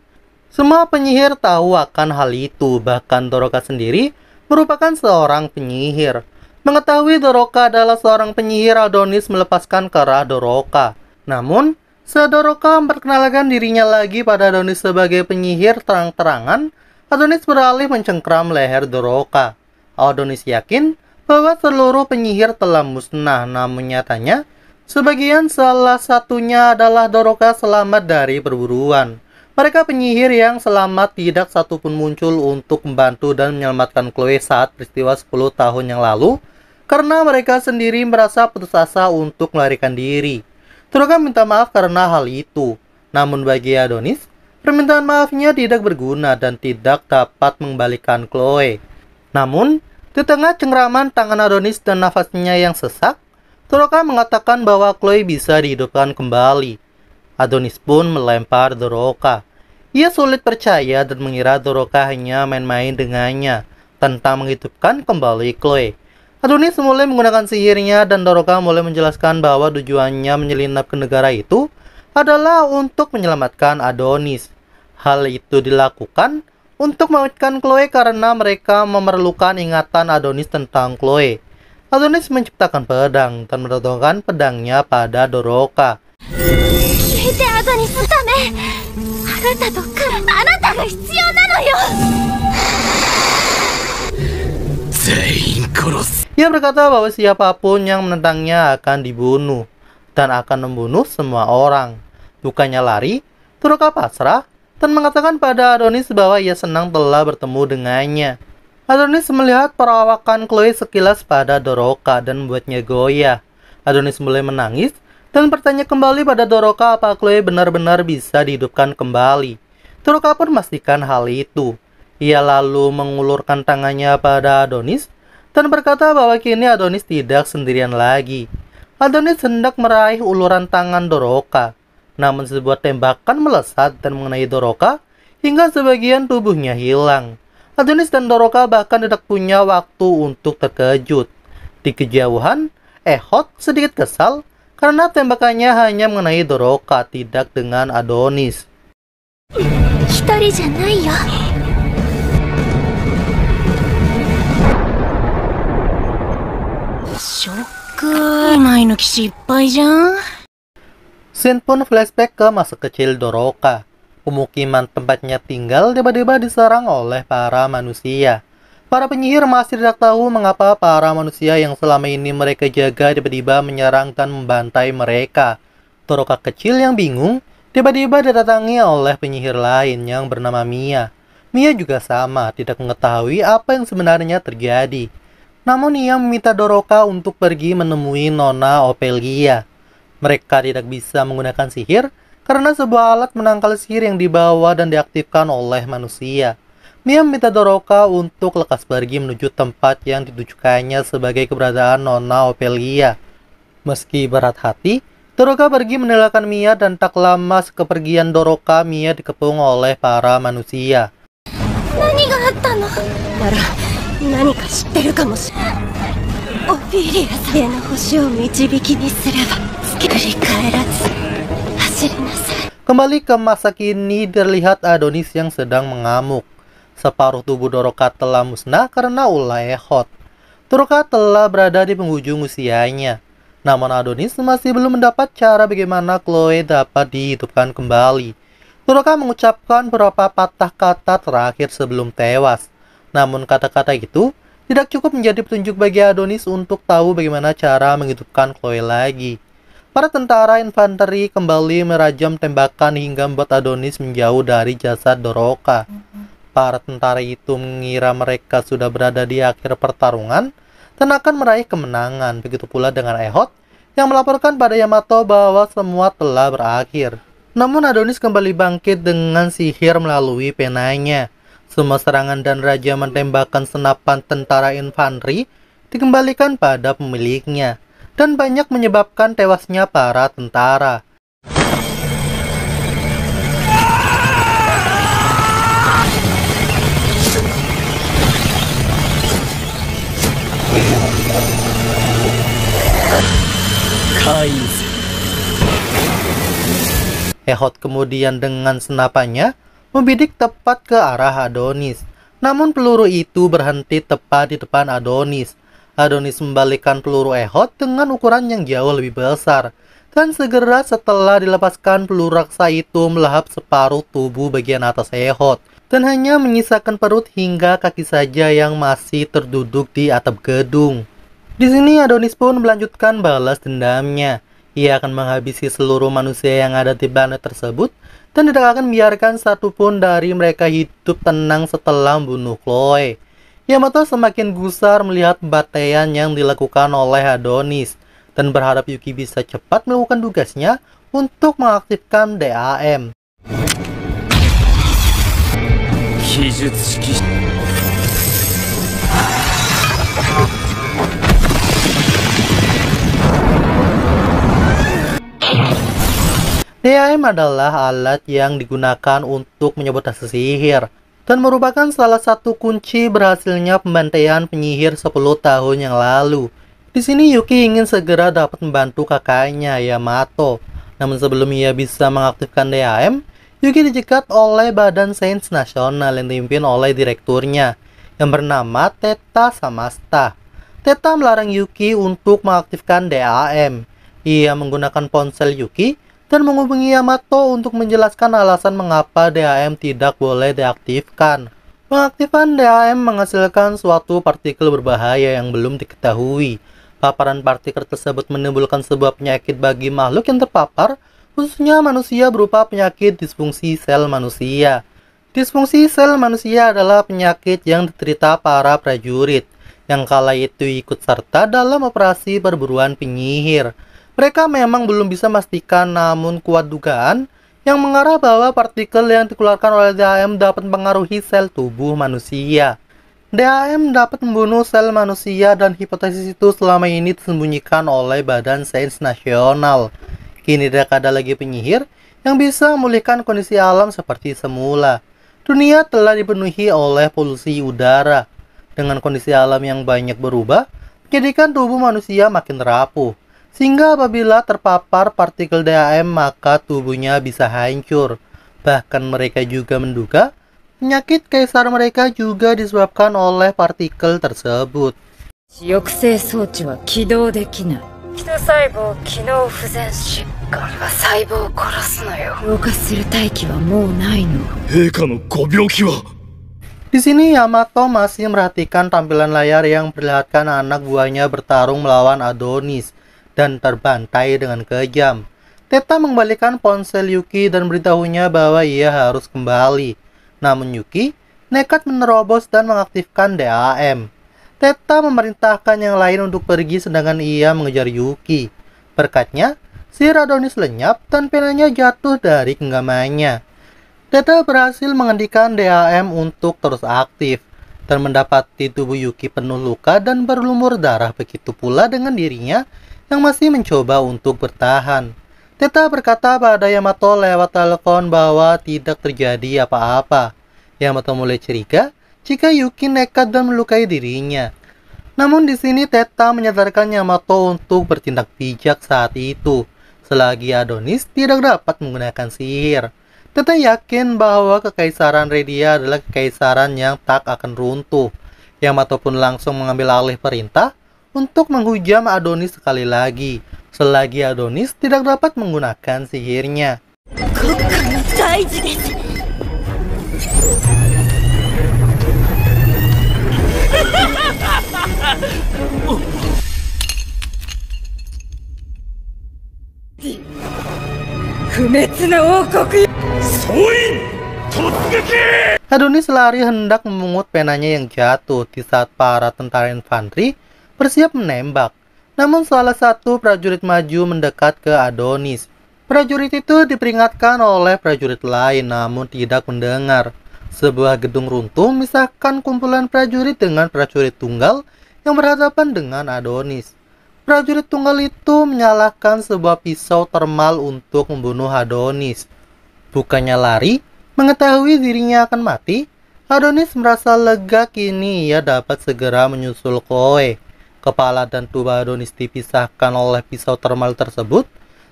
Semua penyihir tahu akan hal itu, bahkan Doroka sendiri merupakan seorang penyihir. Mengetahui Doroka adalah seorang penyihir, Adonis melepaskan arah Doroka. Namun, Doroka memperkenalkan dirinya lagi pada Adonis sebagai penyihir terang-terangan, Adonis beralih mencengkram leher Doroka. Adonis yakin bahwa seluruh penyihir telah musnah, namun nyatanya, sebagian salah satunya adalah Doroka selamat dari perburuan. Mereka penyihir yang selamat tidak satupun muncul untuk membantu dan menyelamatkan Chloe saat peristiwa 10 tahun yang lalu, karena mereka sendiri merasa putus asa untuk melarikan diri. Troga minta maaf karena hal itu. Namun bagi Adonis, permintaan maafnya tidak berguna dan tidak dapat mengembalikan Chloe. Namun, di tengah cengraman tangan Adonis dan nafasnya yang sesak, Troka mengatakan bahwa Chloe bisa dihidupkan kembali. Adonis pun melempar Doroka. Ia sulit percaya dan mengira Doroka hanya main-main dengannya tentang menghidupkan kembali Chloe. Adonis mulai menggunakan sihirnya dan Doroka mulai menjelaskan bahwa tujuannya menyelinap ke negara itu adalah untuk menyelamatkan Adonis. Hal itu dilakukan untuk mengawetkan Chloe karena mereka memerlukan ingatan Adonis tentang Chloe. Adonis menciptakan pedang dan menodongkan pedangnya pada Doroka. なたと彼あなたが必要なのよ Ia berkata bahwa siapapun yang menentangnya akan dibunuh dan akan membunuh semua orang. Bukannya lari, Turuka pasrah dan mengatakan pada Adonis bahwa ia senang telah bertemu dengannya. Adonis melihat perawakan Chloe sekilas pada Doroka dan membuatnya goyah. Adonis mulai menangis dan bertanya kembali pada Doroka apa Chloe benar-benar bisa dihidupkan kembali. Doroka pun memastikan hal itu. Ia lalu mengulurkan tangannya pada Adonis dan berkata bahwa kini Adonis tidak sendirian lagi. Adonis hendak meraih uluran tangan Doroka, namun sebuah tembakan melesat dan mengenai Doroka hingga sebagian tubuhnya hilang. Adonis dan Doroka bahkan tidak punya waktu untuk terkejut. Di kejauhan, Ehot sedikit kesal karena tembakannya hanya mengenai Doroka, tidak dengan Adonis. Sin pun flashback ke masa kecil Doroka. Pemukiman tempatnya tinggal tiba-tiba diserang oleh para manusia. Para penyihir masih tidak tahu mengapa para manusia yang selama ini mereka jaga tiba-tiba menyerang dan membantai mereka. Toroka kecil yang bingung tiba-tiba didatangi oleh penyihir lain yang bernama Mia. Mia juga sama, tidak mengetahui apa yang sebenarnya terjadi. Namun ia meminta Doroka untuk pergi menemui Nona Opelia. Mereka tidak bisa menggunakan sihir karena sebuah alat menangkal sihir yang dibawa dan diaktifkan oleh manusia. Mia meminta Doroka untuk lekas pergi menuju tempat yang ditujukannya sebagai keberadaan Nona Opelia. Meski berat hati, Doroka pergi meninggalkan Mia dan tak lama sekepergian Doroka, Mia dikepung oleh para manusia. Kembali ke masa kini terlihat Adonis yang sedang mengamuk. Separuh tubuh Doroka telah musnah karena ulah Ehot. Doroka telah berada di penghujung usianya. Namun Adonis masih belum mendapat cara bagaimana Chloe dapat dihidupkan kembali. Doroka mengucapkan beberapa patah kata terakhir sebelum tewas. Namun kata-kata itu tidak cukup menjadi petunjuk bagi Adonis untuk tahu bagaimana cara menghidupkan Chloe lagi. Para tentara infanteri kembali merajam tembakan hingga membuat Adonis menjauh dari jasad Doroka. Mm-hmm para tentara itu mengira mereka sudah berada di akhir pertarungan dan akan meraih kemenangan. Begitu pula dengan Ehot, yang melaporkan pada Yamato bahwa semua telah berakhir. Namun Adonis kembali bangkit dengan sihir melalui penanya. Semua serangan dan raja menembakkan senapan tentara infanteri dikembalikan pada pemiliknya dan banyak menyebabkan tewasnya para tentara. Ehod kemudian dengan senapannya membidik tepat ke arah Adonis. Namun peluru itu berhenti tepat di depan Adonis. Adonis membalikkan peluru Ehod dengan ukuran yang jauh lebih besar. Dan segera setelah dilepaskan peluru raksa itu melahap separuh tubuh bagian atas Ehod dan hanya menyisakan perut hingga kaki saja yang masih terduduk di atap gedung. Di sini Adonis pun melanjutkan balas dendamnya. Ia akan menghabisi seluruh manusia yang ada di planet tersebut dan tidak akan biarkan satupun dari mereka hidup tenang setelah membunuh Chloe. Yamato semakin gusar melihat bataian yang dilakukan oleh Adonis dan berharap Yuki bisa cepat melakukan tugasnya untuk mengaktifkan DAM. 非術式 TAM adalah alat yang digunakan untuk menyebut hasil sihir dan merupakan salah satu kunci berhasilnya pembantaian penyihir 10 tahun yang lalu. Di sini Yuki ingin segera dapat membantu kakaknya Yamato. Namun sebelum ia bisa mengaktifkan DAM, Yuki dijegat oleh Badan Sains Nasional yang dipimpin oleh direkturnya yang bernama Teta Samasta. Teta melarang Yuki untuk mengaktifkan DAM. Ia menggunakan ponsel Yuki dan menghubungi Yamato untuk menjelaskan alasan mengapa DAM tidak boleh diaktifkan. Pengaktifan DAM menghasilkan suatu partikel berbahaya yang belum diketahui. Paparan partikel tersebut menimbulkan sebuah penyakit bagi makhluk yang terpapar khususnya manusia berupa penyakit disfungsi sel manusia. Disfungsi sel manusia adalah penyakit yang diterita para prajurit yang kala itu ikut serta dalam operasi perburuan penyihir. Mereka memang belum bisa memastikan namun kuat dugaan yang mengarah bahwa partikel yang dikeluarkan oleh DAM dapat mempengaruhi sel tubuh manusia. DAM dapat membunuh sel manusia dan hipotesis itu selama ini disembunyikan oleh Badan Sains Nasional. Kini tidak ada lagi penyihir yang bisa memulihkan kondisi alam seperti semula. Dunia telah dipenuhi oleh polusi udara. Dengan kondisi alam yang banyak berubah, menjadikan tubuh manusia makin rapuh. Sehingga apabila terpapar partikel DAM maka tubuhnya bisa hancur. Bahkan mereka juga menduga penyakit kaisar mereka juga disebabkan oleh partikel tersebut. 抑制装置は起動できない。di sini Yamato masih merhatikan tampilan layar yang perlihatkan anak buahnya bertarung melawan Adonis dan terbantai dengan kejam. Teta mengembalikan ponsel Yuki dan beritahunya bahwa ia harus kembali. Namun Yuki nekat menerobos dan mengaktifkan DAM. Teta memerintahkan yang lain untuk pergi sedangkan ia mengejar Yuki. Berkatnya, si Radonis lenyap dan penanya jatuh dari genggamannya. Teta berhasil menghentikan DAM untuk terus aktif dan mendapati tubuh Yuki penuh luka dan berlumur darah begitu pula dengan dirinya yang masih mencoba untuk bertahan. Teta berkata pada Yamato lewat telepon bahwa tidak terjadi apa-apa. Yamato mulai curiga jika Yuki nekat dan melukai dirinya. Namun di sini Teta menyadarkan Yamato untuk bertindak bijak saat itu, selagi Adonis tidak dapat menggunakan sihir. Teta yakin bahwa kekaisaran Redia adalah kekaisaran yang tak akan runtuh. Yamato pun langsung mengambil alih perintah untuk menghujam Adonis sekali lagi, selagi Adonis tidak dapat menggunakan sihirnya. Adonis lari hendak memungut penanya yang jatuh di saat para tentara infanteri bersiap menembak. Namun salah satu prajurit maju mendekat ke Adonis. Prajurit itu diperingatkan oleh prajurit lain namun tidak mendengar. Sebuah gedung runtuh misalkan kumpulan prajurit dengan prajurit tunggal yang berhadapan dengan Adonis. Prajurit tunggal itu menyalakan sebuah pisau termal untuk membunuh Adonis. Bukannya lari, mengetahui dirinya akan mati, Adonis merasa lega kini ia dapat segera menyusul Koe. Kepala dan tubuh Adonis dipisahkan oleh pisau termal tersebut,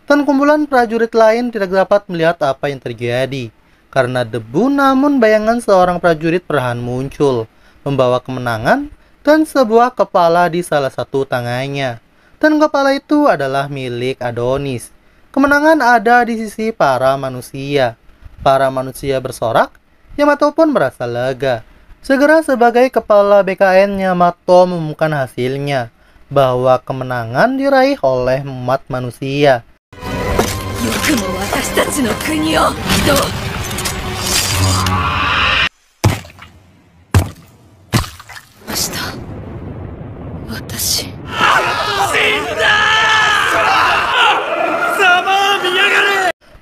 dan kumpulan prajurit lain tidak dapat melihat apa yang terjadi. Karena debu namun bayangan seorang prajurit perlahan muncul, membawa kemenangan dan sebuah kepala di salah satu tangannya. Dan kepala itu adalah milik Adonis. Kemenangan ada di sisi para manusia. Para manusia bersorak, Yamato pun merasa lega. Segera sebagai kepala BKN Yamato mengumumkan hasilnya bahwa kemenangan diraih oleh umat manusia.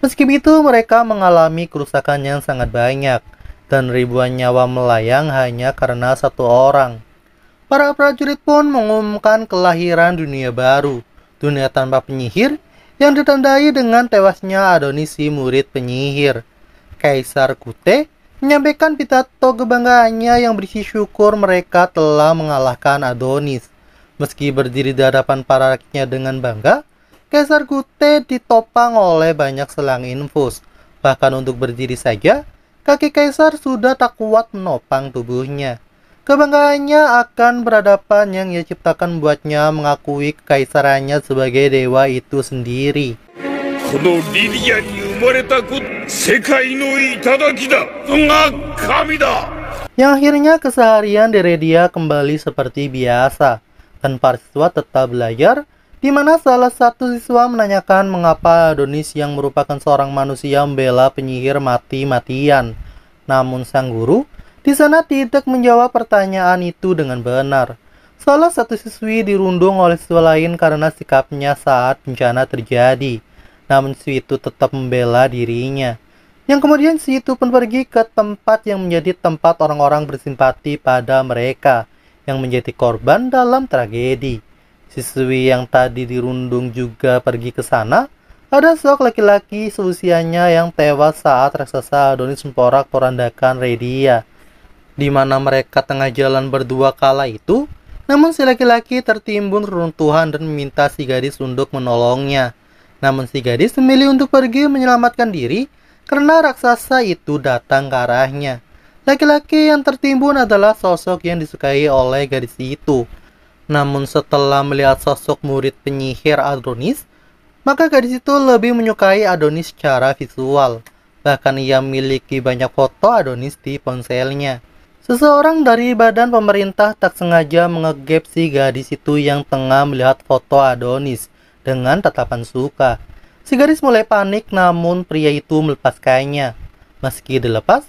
Meski begitu, mereka mengalami kerusakan yang sangat banyak dan ribuan nyawa melayang hanya karena satu orang. Para prajurit pun mengumumkan kelahiran dunia baru, dunia tanpa penyihir yang ditandai dengan tewasnya Adonis si murid penyihir. Kaisar Kute menyampaikan pidato kebanggaannya yang berisi syukur mereka telah mengalahkan Adonis. Meski berdiri di hadapan para rakyatnya dengan bangga, Kaisar Gute ditopang oleh banyak selang infus. Bahkan untuk berdiri saja, kaki Kaisar sudah tak kuat menopang tubuhnya. Kebanggaannya akan berhadapan yang ia ciptakan buatnya mengakui kekaisarannya sebagai dewa itu sendiri. Yang akhirnya keseharian Deredia kembali seperti biasa para siswa tetap belajar, di mana salah satu siswa menanyakan mengapa Adonis yang merupakan seorang manusia membela penyihir mati-matian. Namun sang guru di sana tidak menjawab pertanyaan itu dengan benar. Salah satu siswi dirundung oleh siswa lain karena sikapnya saat bencana terjadi. Namun siswi itu tetap membela dirinya. Yang kemudian si itu pun pergi ke tempat yang menjadi tempat orang-orang bersimpati pada mereka yang menjadi korban dalam tragedi. Siswi yang tadi dirundung juga pergi ke sana. Ada sosok laki-laki seusianya yang tewas saat raksasa Adonis memporak porandakan Redia. Di mana mereka tengah jalan berdua kala itu, namun si laki-laki tertimbun reruntuhan dan meminta si gadis untuk menolongnya. Namun si gadis memilih untuk pergi menyelamatkan diri karena raksasa itu datang ke arahnya. Laki-laki yang tertimbun adalah sosok yang disukai oleh gadis itu. Namun setelah melihat sosok murid penyihir Adonis, maka gadis itu lebih menyukai Adonis secara visual. Bahkan ia memiliki banyak foto Adonis di ponselnya. Seseorang dari badan pemerintah tak sengaja mengegep si gadis itu yang tengah melihat foto Adonis dengan tatapan suka. Si gadis mulai panik namun pria itu melepaskannya. Meski dilepas,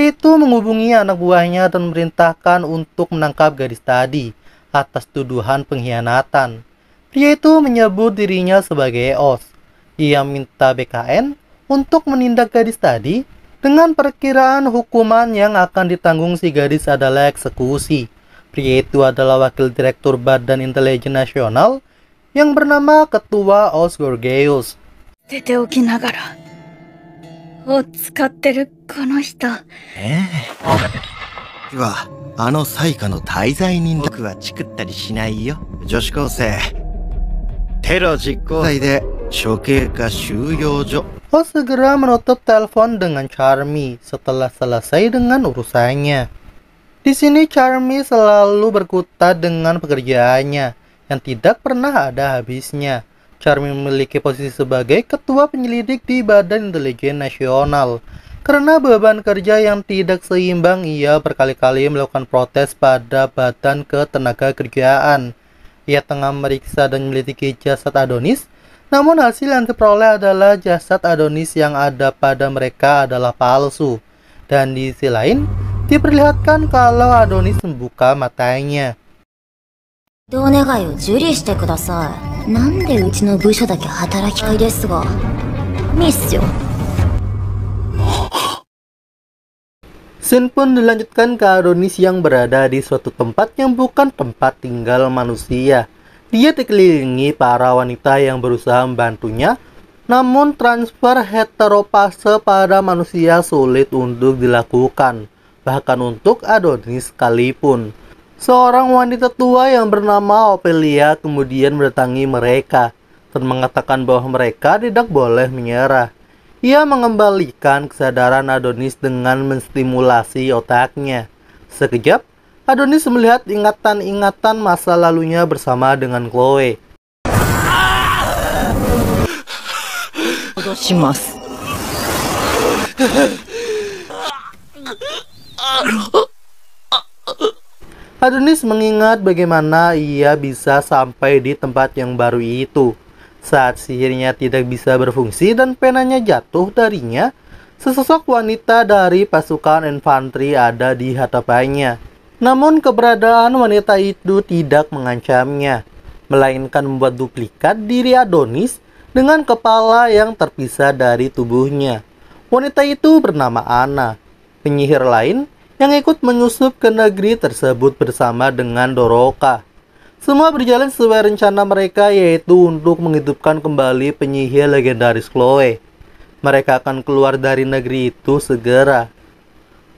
itu menghubungi anak buahnya dan memerintahkan untuk menangkap gadis tadi atas tuduhan pengkhianatan. Pria itu menyebut dirinya sebagai OS. Ia minta BKN untuk menindak gadis tadi dengan perkiraan hukuman yang akan ditanggung si gadis adalah eksekusi. Pria itu adalah wakil direktur Badan Intelijen Nasional yang bernama Ketua Os Gorgeous. を使ってるこの人ええはあの彩花の滞在人僕はチクったりしないよ女子高生テロ実行罪で処刑か収容所 Oh segera menutup telepon dengan Charmy setelah selesai dengan urusannya. Di sini Charmy selalu berkutat dengan pekerjaannya yang tidak pernah ada habisnya. Charmin memiliki posisi sebagai ketua penyelidik di Badan Intelijen Nasional. Karena beban kerja yang tidak seimbang, ia berkali-kali melakukan protes pada Badan Ketenaga Kerjaan. Ia tengah memeriksa dan menyelidiki jasad Adonis, namun hasil yang diperoleh adalah jasad Adonis yang ada pada mereka adalah palsu. Dan di sisi lain, diperlihatkan kalau Adonis membuka matanya. Sin pun dilanjutkan ke Adonis yang berada di suatu tempat yang bukan tempat tinggal manusia. Dia dikelilingi para wanita yang berusaha membantunya, namun transfer heteropase pada manusia sulit untuk dilakukan, bahkan untuk Adonis sekalipun. Seorang wanita tua yang bernama Ophelia kemudian mendatangi mereka dan mengatakan bahwa mereka tidak boleh menyerah. Ia mengembalikan kesadaran Adonis dengan menstimulasi otaknya. Sekejap, Adonis melihat ingatan-ingatan masa lalunya bersama dengan Chloe. Shimasu. Adonis mengingat bagaimana ia bisa sampai di tempat yang baru itu. Saat sihirnya tidak bisa berfungsi dan penanya jatuh darinya, sesosok wanita dari pasukan infanteri ada di hadapannya. Namun keberadaan wanita itu tidak mengancamnya, melainkan membuat duplikat diri Adonis dengan kepala yang terpisah dari tubuhnya. Wanita itu bernama Ana. Penyihir lain yang ikut menyusup ke negeri tersebut bersama dengan Doroka. Semua berjalan sesuai rencana mereka yaitu untuk menghidupkan kembali penyihir legendaris Chloe. Mereka akan keluar dari negeri itu segera.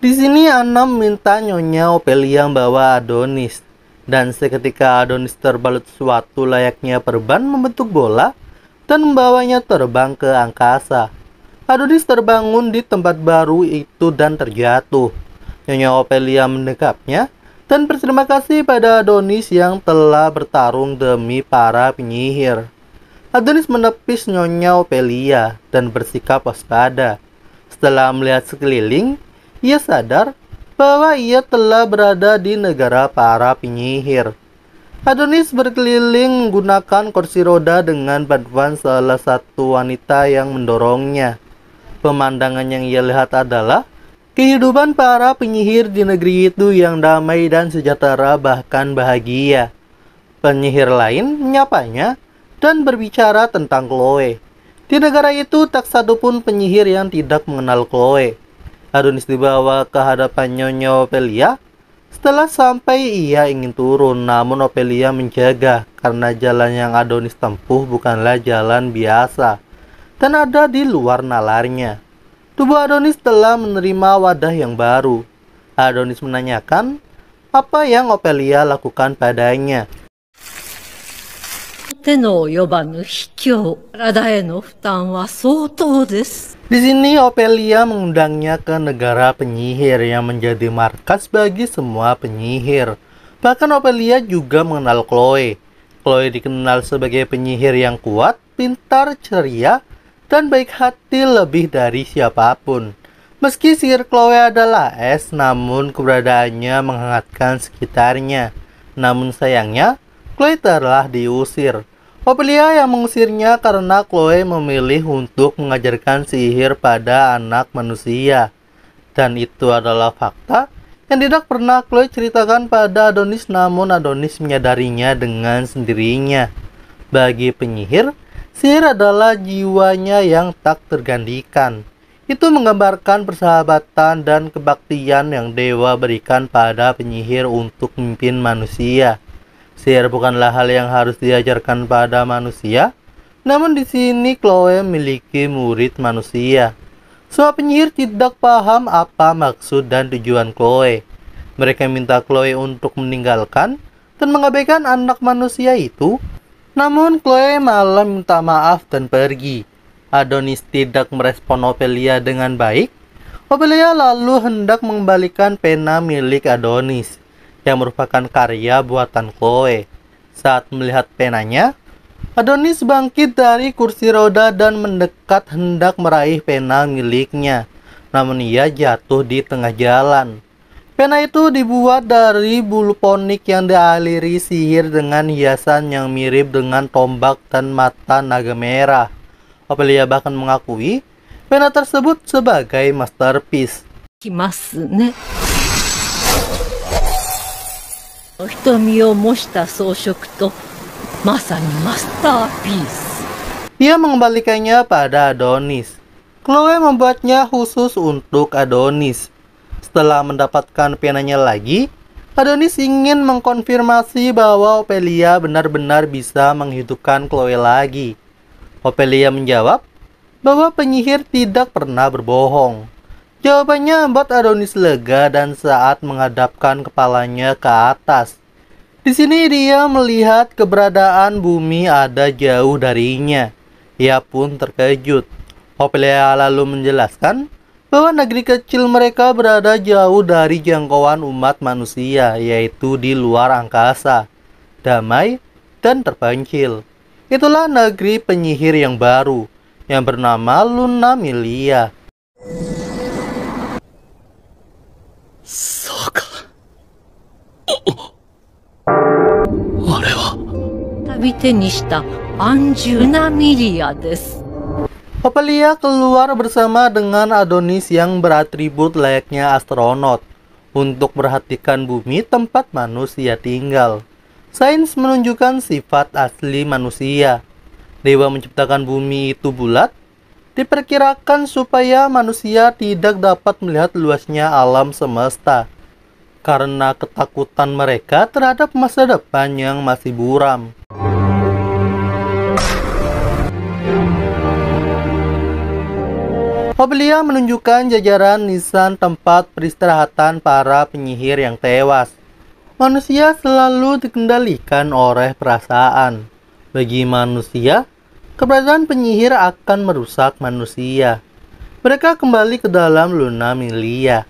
Di sini Anam minta Nyonya Opelia membawa Adonis. Dan seketika Adonis terbalut suatu layaknya perban membentuk bola dan membawanya terbang ke angkasa. Adonis terbangun di tempat baru itu dan terjatuh. Nyonya Opelia mendekapnya dan berterima kasih pada Adonis yang telah bertarung demi para penyihir. Adonis menepis Nyonya Opelia dan bersikap waspada. Setelah melihat sekeliling, ia sadar bahwa ia telah berada di negara para penyihir. Adonis berkeliling menggunakan kursi roda dengan bantuan salah satu wanita yang mendorongnya. Pemandangan yang ia lihat adalah Kehidupan para penyihir di negeri itu yang damai dan sejahtera bahkan bahagia. Penyihir lain menyapanya dan berbicara tentang Chloe. Di negara itu tak satu pun penyihir yang tidak mengenal Chloe. Adonis dibawa ke hadapan Nyonya Ophelia. Setelah sampai ia ingin turun namun Ophelia menjaga karena jalan yang Adonis tempuh bukanlah jalan biasa dan ada di luar nalarnya. Tubuh Adonis telah menerima wadah yang baru. Adonis menanyakan apa yang Opelia lakukan padanya. Di sini Opelia mengundangnya ke negara penyihir yang menjadi markas bagi semua penyihir. Bahkan Opelia juga mengenal Chloe. Chloe dikenal sebagai penyihir yang kuat, pintar, ceria, dan baik hati lebih dari siapapun. Meski sihir Chloe adalah es, namun keberadaannya menghangatkan sekitarnya. Namun sayangnya, Chloe telah diusir. Ophelia yang mengusirnya karena Chloe memilih untuk mengajarkan sihir pada anak manusia. Dan itu adalah fakta yang tidak pernah Chloe ceritakan pada Adonis namun Adonis menyadarinya dengan sendirinya. Bagi penyihir, Sir adalah jiwanya yang tak tergantikan. Itu menggambarkan persahabatan dan kebaktian yang dewa berikan pada penyihir untuk memimpin manusia. Sir bukanlah hal yang harus diajarkan pada manusia, namun di sini Chloe memiliki murid manusia. Soal penyihir tidak paham apa maksud dan tujuan Chloe. Mereka minta Chloe untuk meninggalkan dan mengabaikan anak manusia itu namun Chloe malah minta maaf dan pergi. Adonis tidak merespon Ophelia dengan baik. Ophelia lalu hendak mengembalikan pena milik Adonis yang merupakan karya buatan Chloe. Saat melihat penanya, Adonis bangkit dari kursi roda dan mendekat hendak meraih pena miliknya. Namun ia jatuh di tengah jalan. Pena itu dibuat dari bulu ponik yang dialiri sihir dengan hiasan yang mirip dengan tombak dan mata naga merah. Ophelia bahkan mengakui pena tersebut sebagai masterpiece. Kimasu ne. Ia mengembalikannya pada Adonis. Chloe membuatnya khusus untuk Adonis. Setelah mendapatkan penanya lagi, Adonis ingin mengkonfirmasi bahwa Opelia benar-benar bisa menghidupkan Chloe lagi. Opelia menjawab bahwa penyihir tidak pernah berbohong. Jawabannya membuat Adonis lega dan saat menghadapkan kepalanya ke atas. Di sini dia melihat keberadaan bumi ada jauh darinya. Ia pun terkejut. Opelia lalu menjelaskan bahwa negeri kecil mereka berada jauh dari jangkauan umat manusia, yaitu di luar angkasa, damai, dan terpencil. Itulah negeri penyihir yang baru, yang bernama Lunamilia. Milia. Soka. Oh. あれは旅手にしたアンジュナミリアです oh. Papalia keluar bersama dengan Adonis yang beratribut layaknya astronot untuk perhatikan bumi tempat manusia tinggal. Sains menunjukkan sifat asli manusia. Dewa menciptakan bumi itu bulat, diperkirakan supaya manusia tidak dapat melihat luasnya alam semesta karena ketakutan mereka terhadap masa depan yang masih buram. Mobilia menunjukkan jajaran nisan tempat peristirahatan para penyihir yang tewas. Manusia selalu dikendalikan oleh perasaan. Bagi manusia, keberadaan penyihir akan merusak manusia. Mereka kembali ke dalam Luna Milia.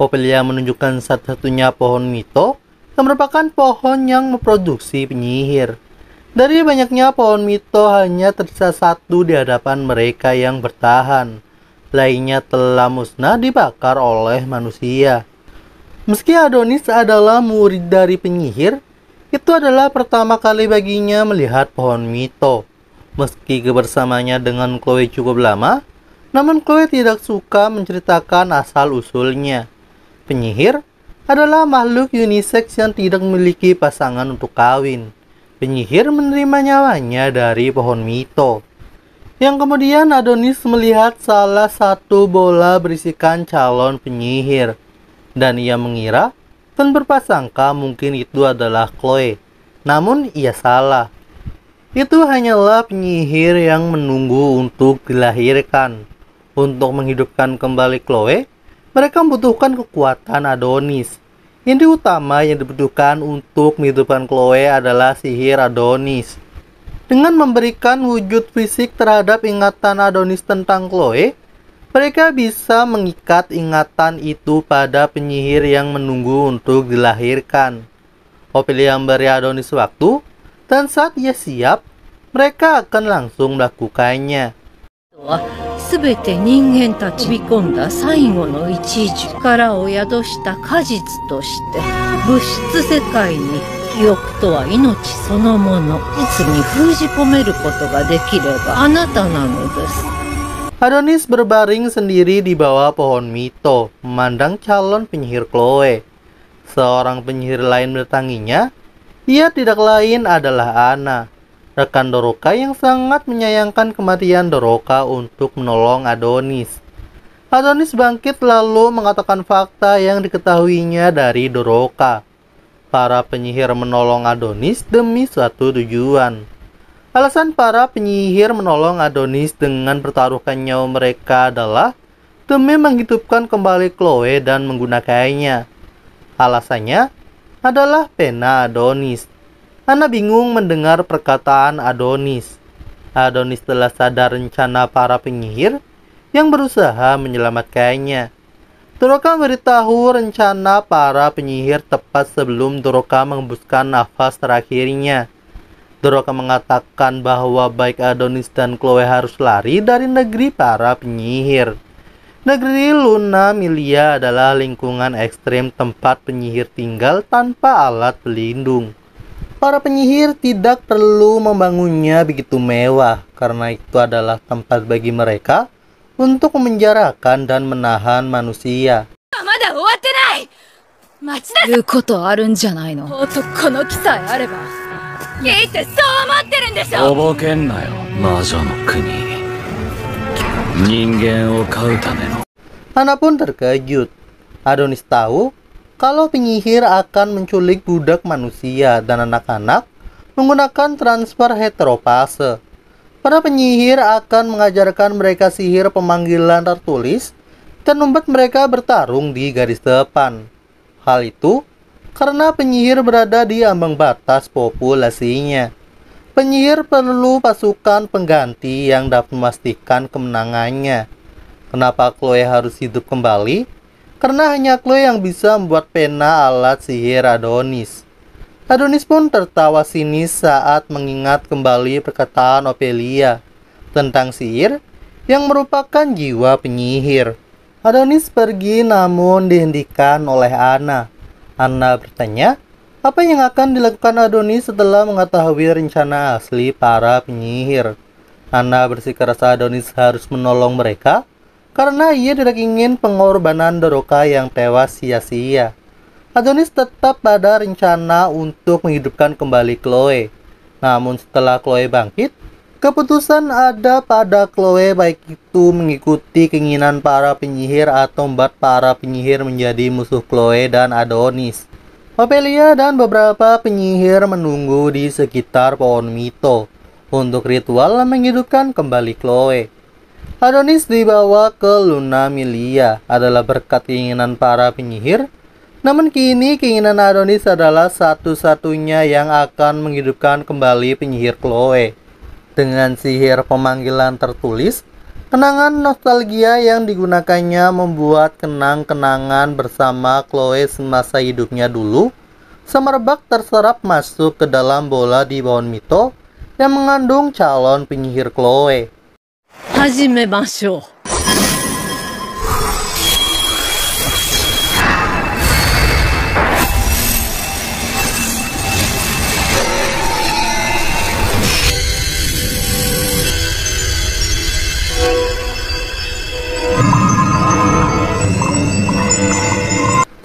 Popelia menunjukkan satu-satunya pohon mito yang merupakan pohon yang memproduksi penyihir. Dari banyaknya pohon mito hanya tersisa satu di hadapan mereka yang bertahan lainnya telah musnah dibakar oleh manusia. Meski Adonis adalah murid dari penyihir, itu adalah pertama kali baginya melihat pohon Mito. Meski kebersamanya dengan Chloe cukup lama, namun Chloe tidak suka menceritakan asal-usulnya. Penyihir adalah makhluk unisex yang tidak memiliki pasangan untuk kawin. Penyihir menerima nyawanya dari pohon Mito yang kemudian Adonis melihat salah satu bola berisikan calon penyihir, dan ia mengira dan berpasangka mungkin itu adalah Chloe. Namun ia salah. Itu hanyalah penyihir yang menunggu untuk dilahirkan. Untuk menghidupkan kembali Chloe, mereka membutuhkan kekuatan Adonis. Inti utama yang dibutuhkan untuk menghidupkan Chloe adalah sihir Adonis. Dengan memberikan wujud fisik terhadap ingatan Adonis tentang Chloe, mereka bisa mengikat ingatan itu pada penyihir yang menunggu untuk dilahirkan. Ophelia memberi Adonis waktu, dan saat ia siap, mereka akan langsung melakukannya. Sebetulnya, 記憶とは命そのものいつに封じ込めることができればあなたなのです Adonis berbaring sendiri di bawah pohon Mito, memandang calon penyihir Chloe. Seorang penyihir lain bertanginya, ia tidak lain adalah Ana, rekan Doroka yang sangat menyayangkan kematian Doroka untuk menolong Adonis. Adonis bangkit lalu mengatakan fakta yang diketahuinya dari Doroka para penyihir menolong Adonis demi suatu tujuan. Alasan para penyihir menolong Adonis dengan pertaruhkan nyawa mereka adalah demi menghidupkan kembali Chloe dan menggunakannya. Alasannya adalah pena Adonis. Anna bingung mendengar perkataan Adonis. Adonis telah sadar rencana para penyihir yang berusaha menyelamatkannya. Doroka memberitahu rencana para penyihir tepat sebelum Doroka mengembuskan nafas terakhirnya. Doroka mengatakan bahwa baik Adonis dan Chloe harus lari dari negeri para penyihir. Negeri Luna Milia adalah lingkungan ekstrim tempat penyihir tinggal tanpa alat pelindung. Para penyihir tidak perlu membangunnya begitu mewah karena itu adalah tempat bagi mereka untuk memenjarakan dan menahan manusia. Hana pun terkejut. Adonis tahu kalau penyihir akan menculik budak manusia dan anak-anak menggunakan transfer heterofase. Para penyihir akan mengajarkan mereka sihir pemanggilan tertulis dan membuat mereka bertarung di garis depan. Hal itu karena penyihir berada di ambang batas populasinya. Penyihir perlu pasukan pengganti yang dapat memastikan kemenangannya. Kenapa Chloe harus hidup kembali? Karena hanya Chloe yang bisa membuat pena alat sihir Adonis. Adonis pun tertawa sinis saat mengingat kembali perkataan Ophelia tentang sihir yang merupakan jiwa penyihir. Adonis pergi namun dihentikan oleh Anna. Anna bertanya, apa yang akan dilakukan Adonis setelah mengetahui rencana asli para penyihir? Anna bersikeras Adonis harus menolong mereka karena ia tidak ingin pengorbanan Doroka yang tewas sia-sia. Adonis tetap pada rencana untuk menghidupkan kembali Chloe. Namun setelah Chloe bangkit, keputusan ada pada Chloe baik itu mengikuti keinginan para penyihir atau membuat para penyihir menjadi musuh Chloe dan Adonis. Ophelia dan beberapa penyihir menunggu di sekitar pohon Mito untuk ritual menghidupkan kembali Chloe. Adonis dibawa ke Luna Milia adalah berkat keinginan para penyihir namun kini keinginan Adonis adalah satu-satunya yang akan menghidupkan kembali penyihir Chloe. Dengan sihir pemanggilan tertulis, kenangan nostalgia yang digunakannya membuat kenang-kenangan bersama Chloe semasa hidupnya dulu semerbak terserap masuk ke dalam bola di bawah mito yang mengandung calon penyihir Chloe. Hajime masuk.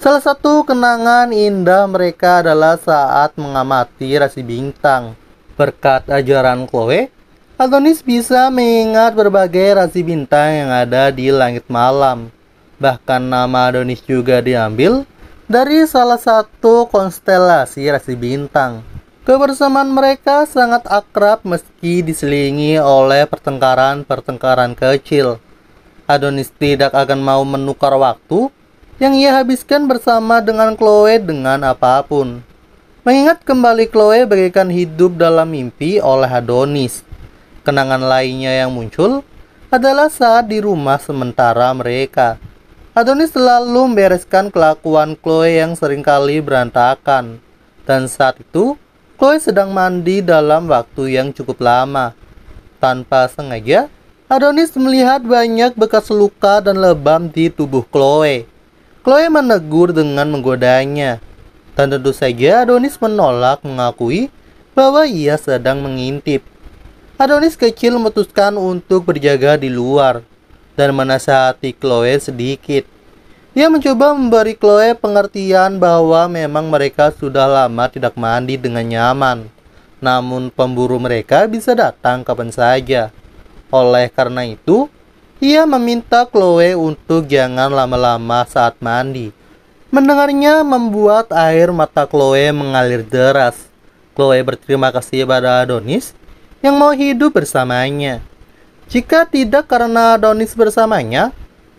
Salah satu kenangan indah mereka adalah saat mengamati rasi bintang. Berkat ajaran Chloe, Adonis bisa mengingat berbagai rasi bintang yang ada di langit malam. Bahkan nama Adonis juga diambil dari salah satu konstelasi rasi bintang. Kebersamaan mereka sangat akrab meski diselingi oleh pertengkaran-pertengkaran kecil. Adonis tidak akan mau menukar waktu yang ia habiskan bersama dengan Chloe dengan apapun. Mengingat kembali Chloe berikan hidup dalam mimpi oleh Adonis. Kenangan lainnya yang muncul adalah saat di rumah sementara mereka. Adonis selalu membereskan kelakuan Chloe yang seringkali berantakan. Dan saat itu, Chloe sedang mandi dalam waktu yang cukup lama. Tanpa sengaja, Adonis melihat banyak bekas luka dan lebam di tubuh Chloe. Chloe menegur dengan menggodanya. Dan tentu saja Adonis menolak mengakui bahwa ia sedang mengintip. Adonis kecil memutuskan untuk berjaga di luar dan menasihati Chloe sedikit. Ia mencoba memberi Chloe pengertian bahwa memang mereka sudah lama tidak mandi dengan nyaman. Namun pemburu mereka bisa datang kapan saja. Oleh karena itu, ia meminta Chloe untuk jangan lama-lama saat mandi. Mendengarnya membuat air mata Chloe mengalir deras. Chloe berterima kasih pada Adonis yang mau hidup bersamanya. Jika tidak karena Adonis bersamanya,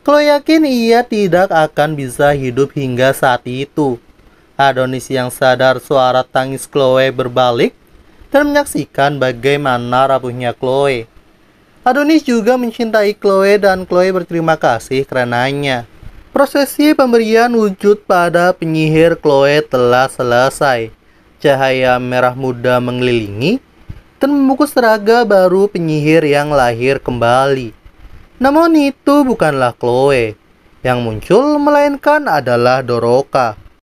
Chloe yakin ia tidak akan bisa hidup hingga saat itu. Adonis yang sadar suara tangis Chloe berbalik dan menyaksikan bagaimana rapuhnya Chloe. Adonis juga mencintai Chloe dan Chloe berterima kasih karenanya. Prosesi pemberian wujud pada penyihir Chloe telah selesai. Cahaya merah muda mengelilingi dan membungkus raga baru penyihir yang lahir kembali. Namun itu bukanlah Chloe. Yang muncul melainkan adalah Doroka.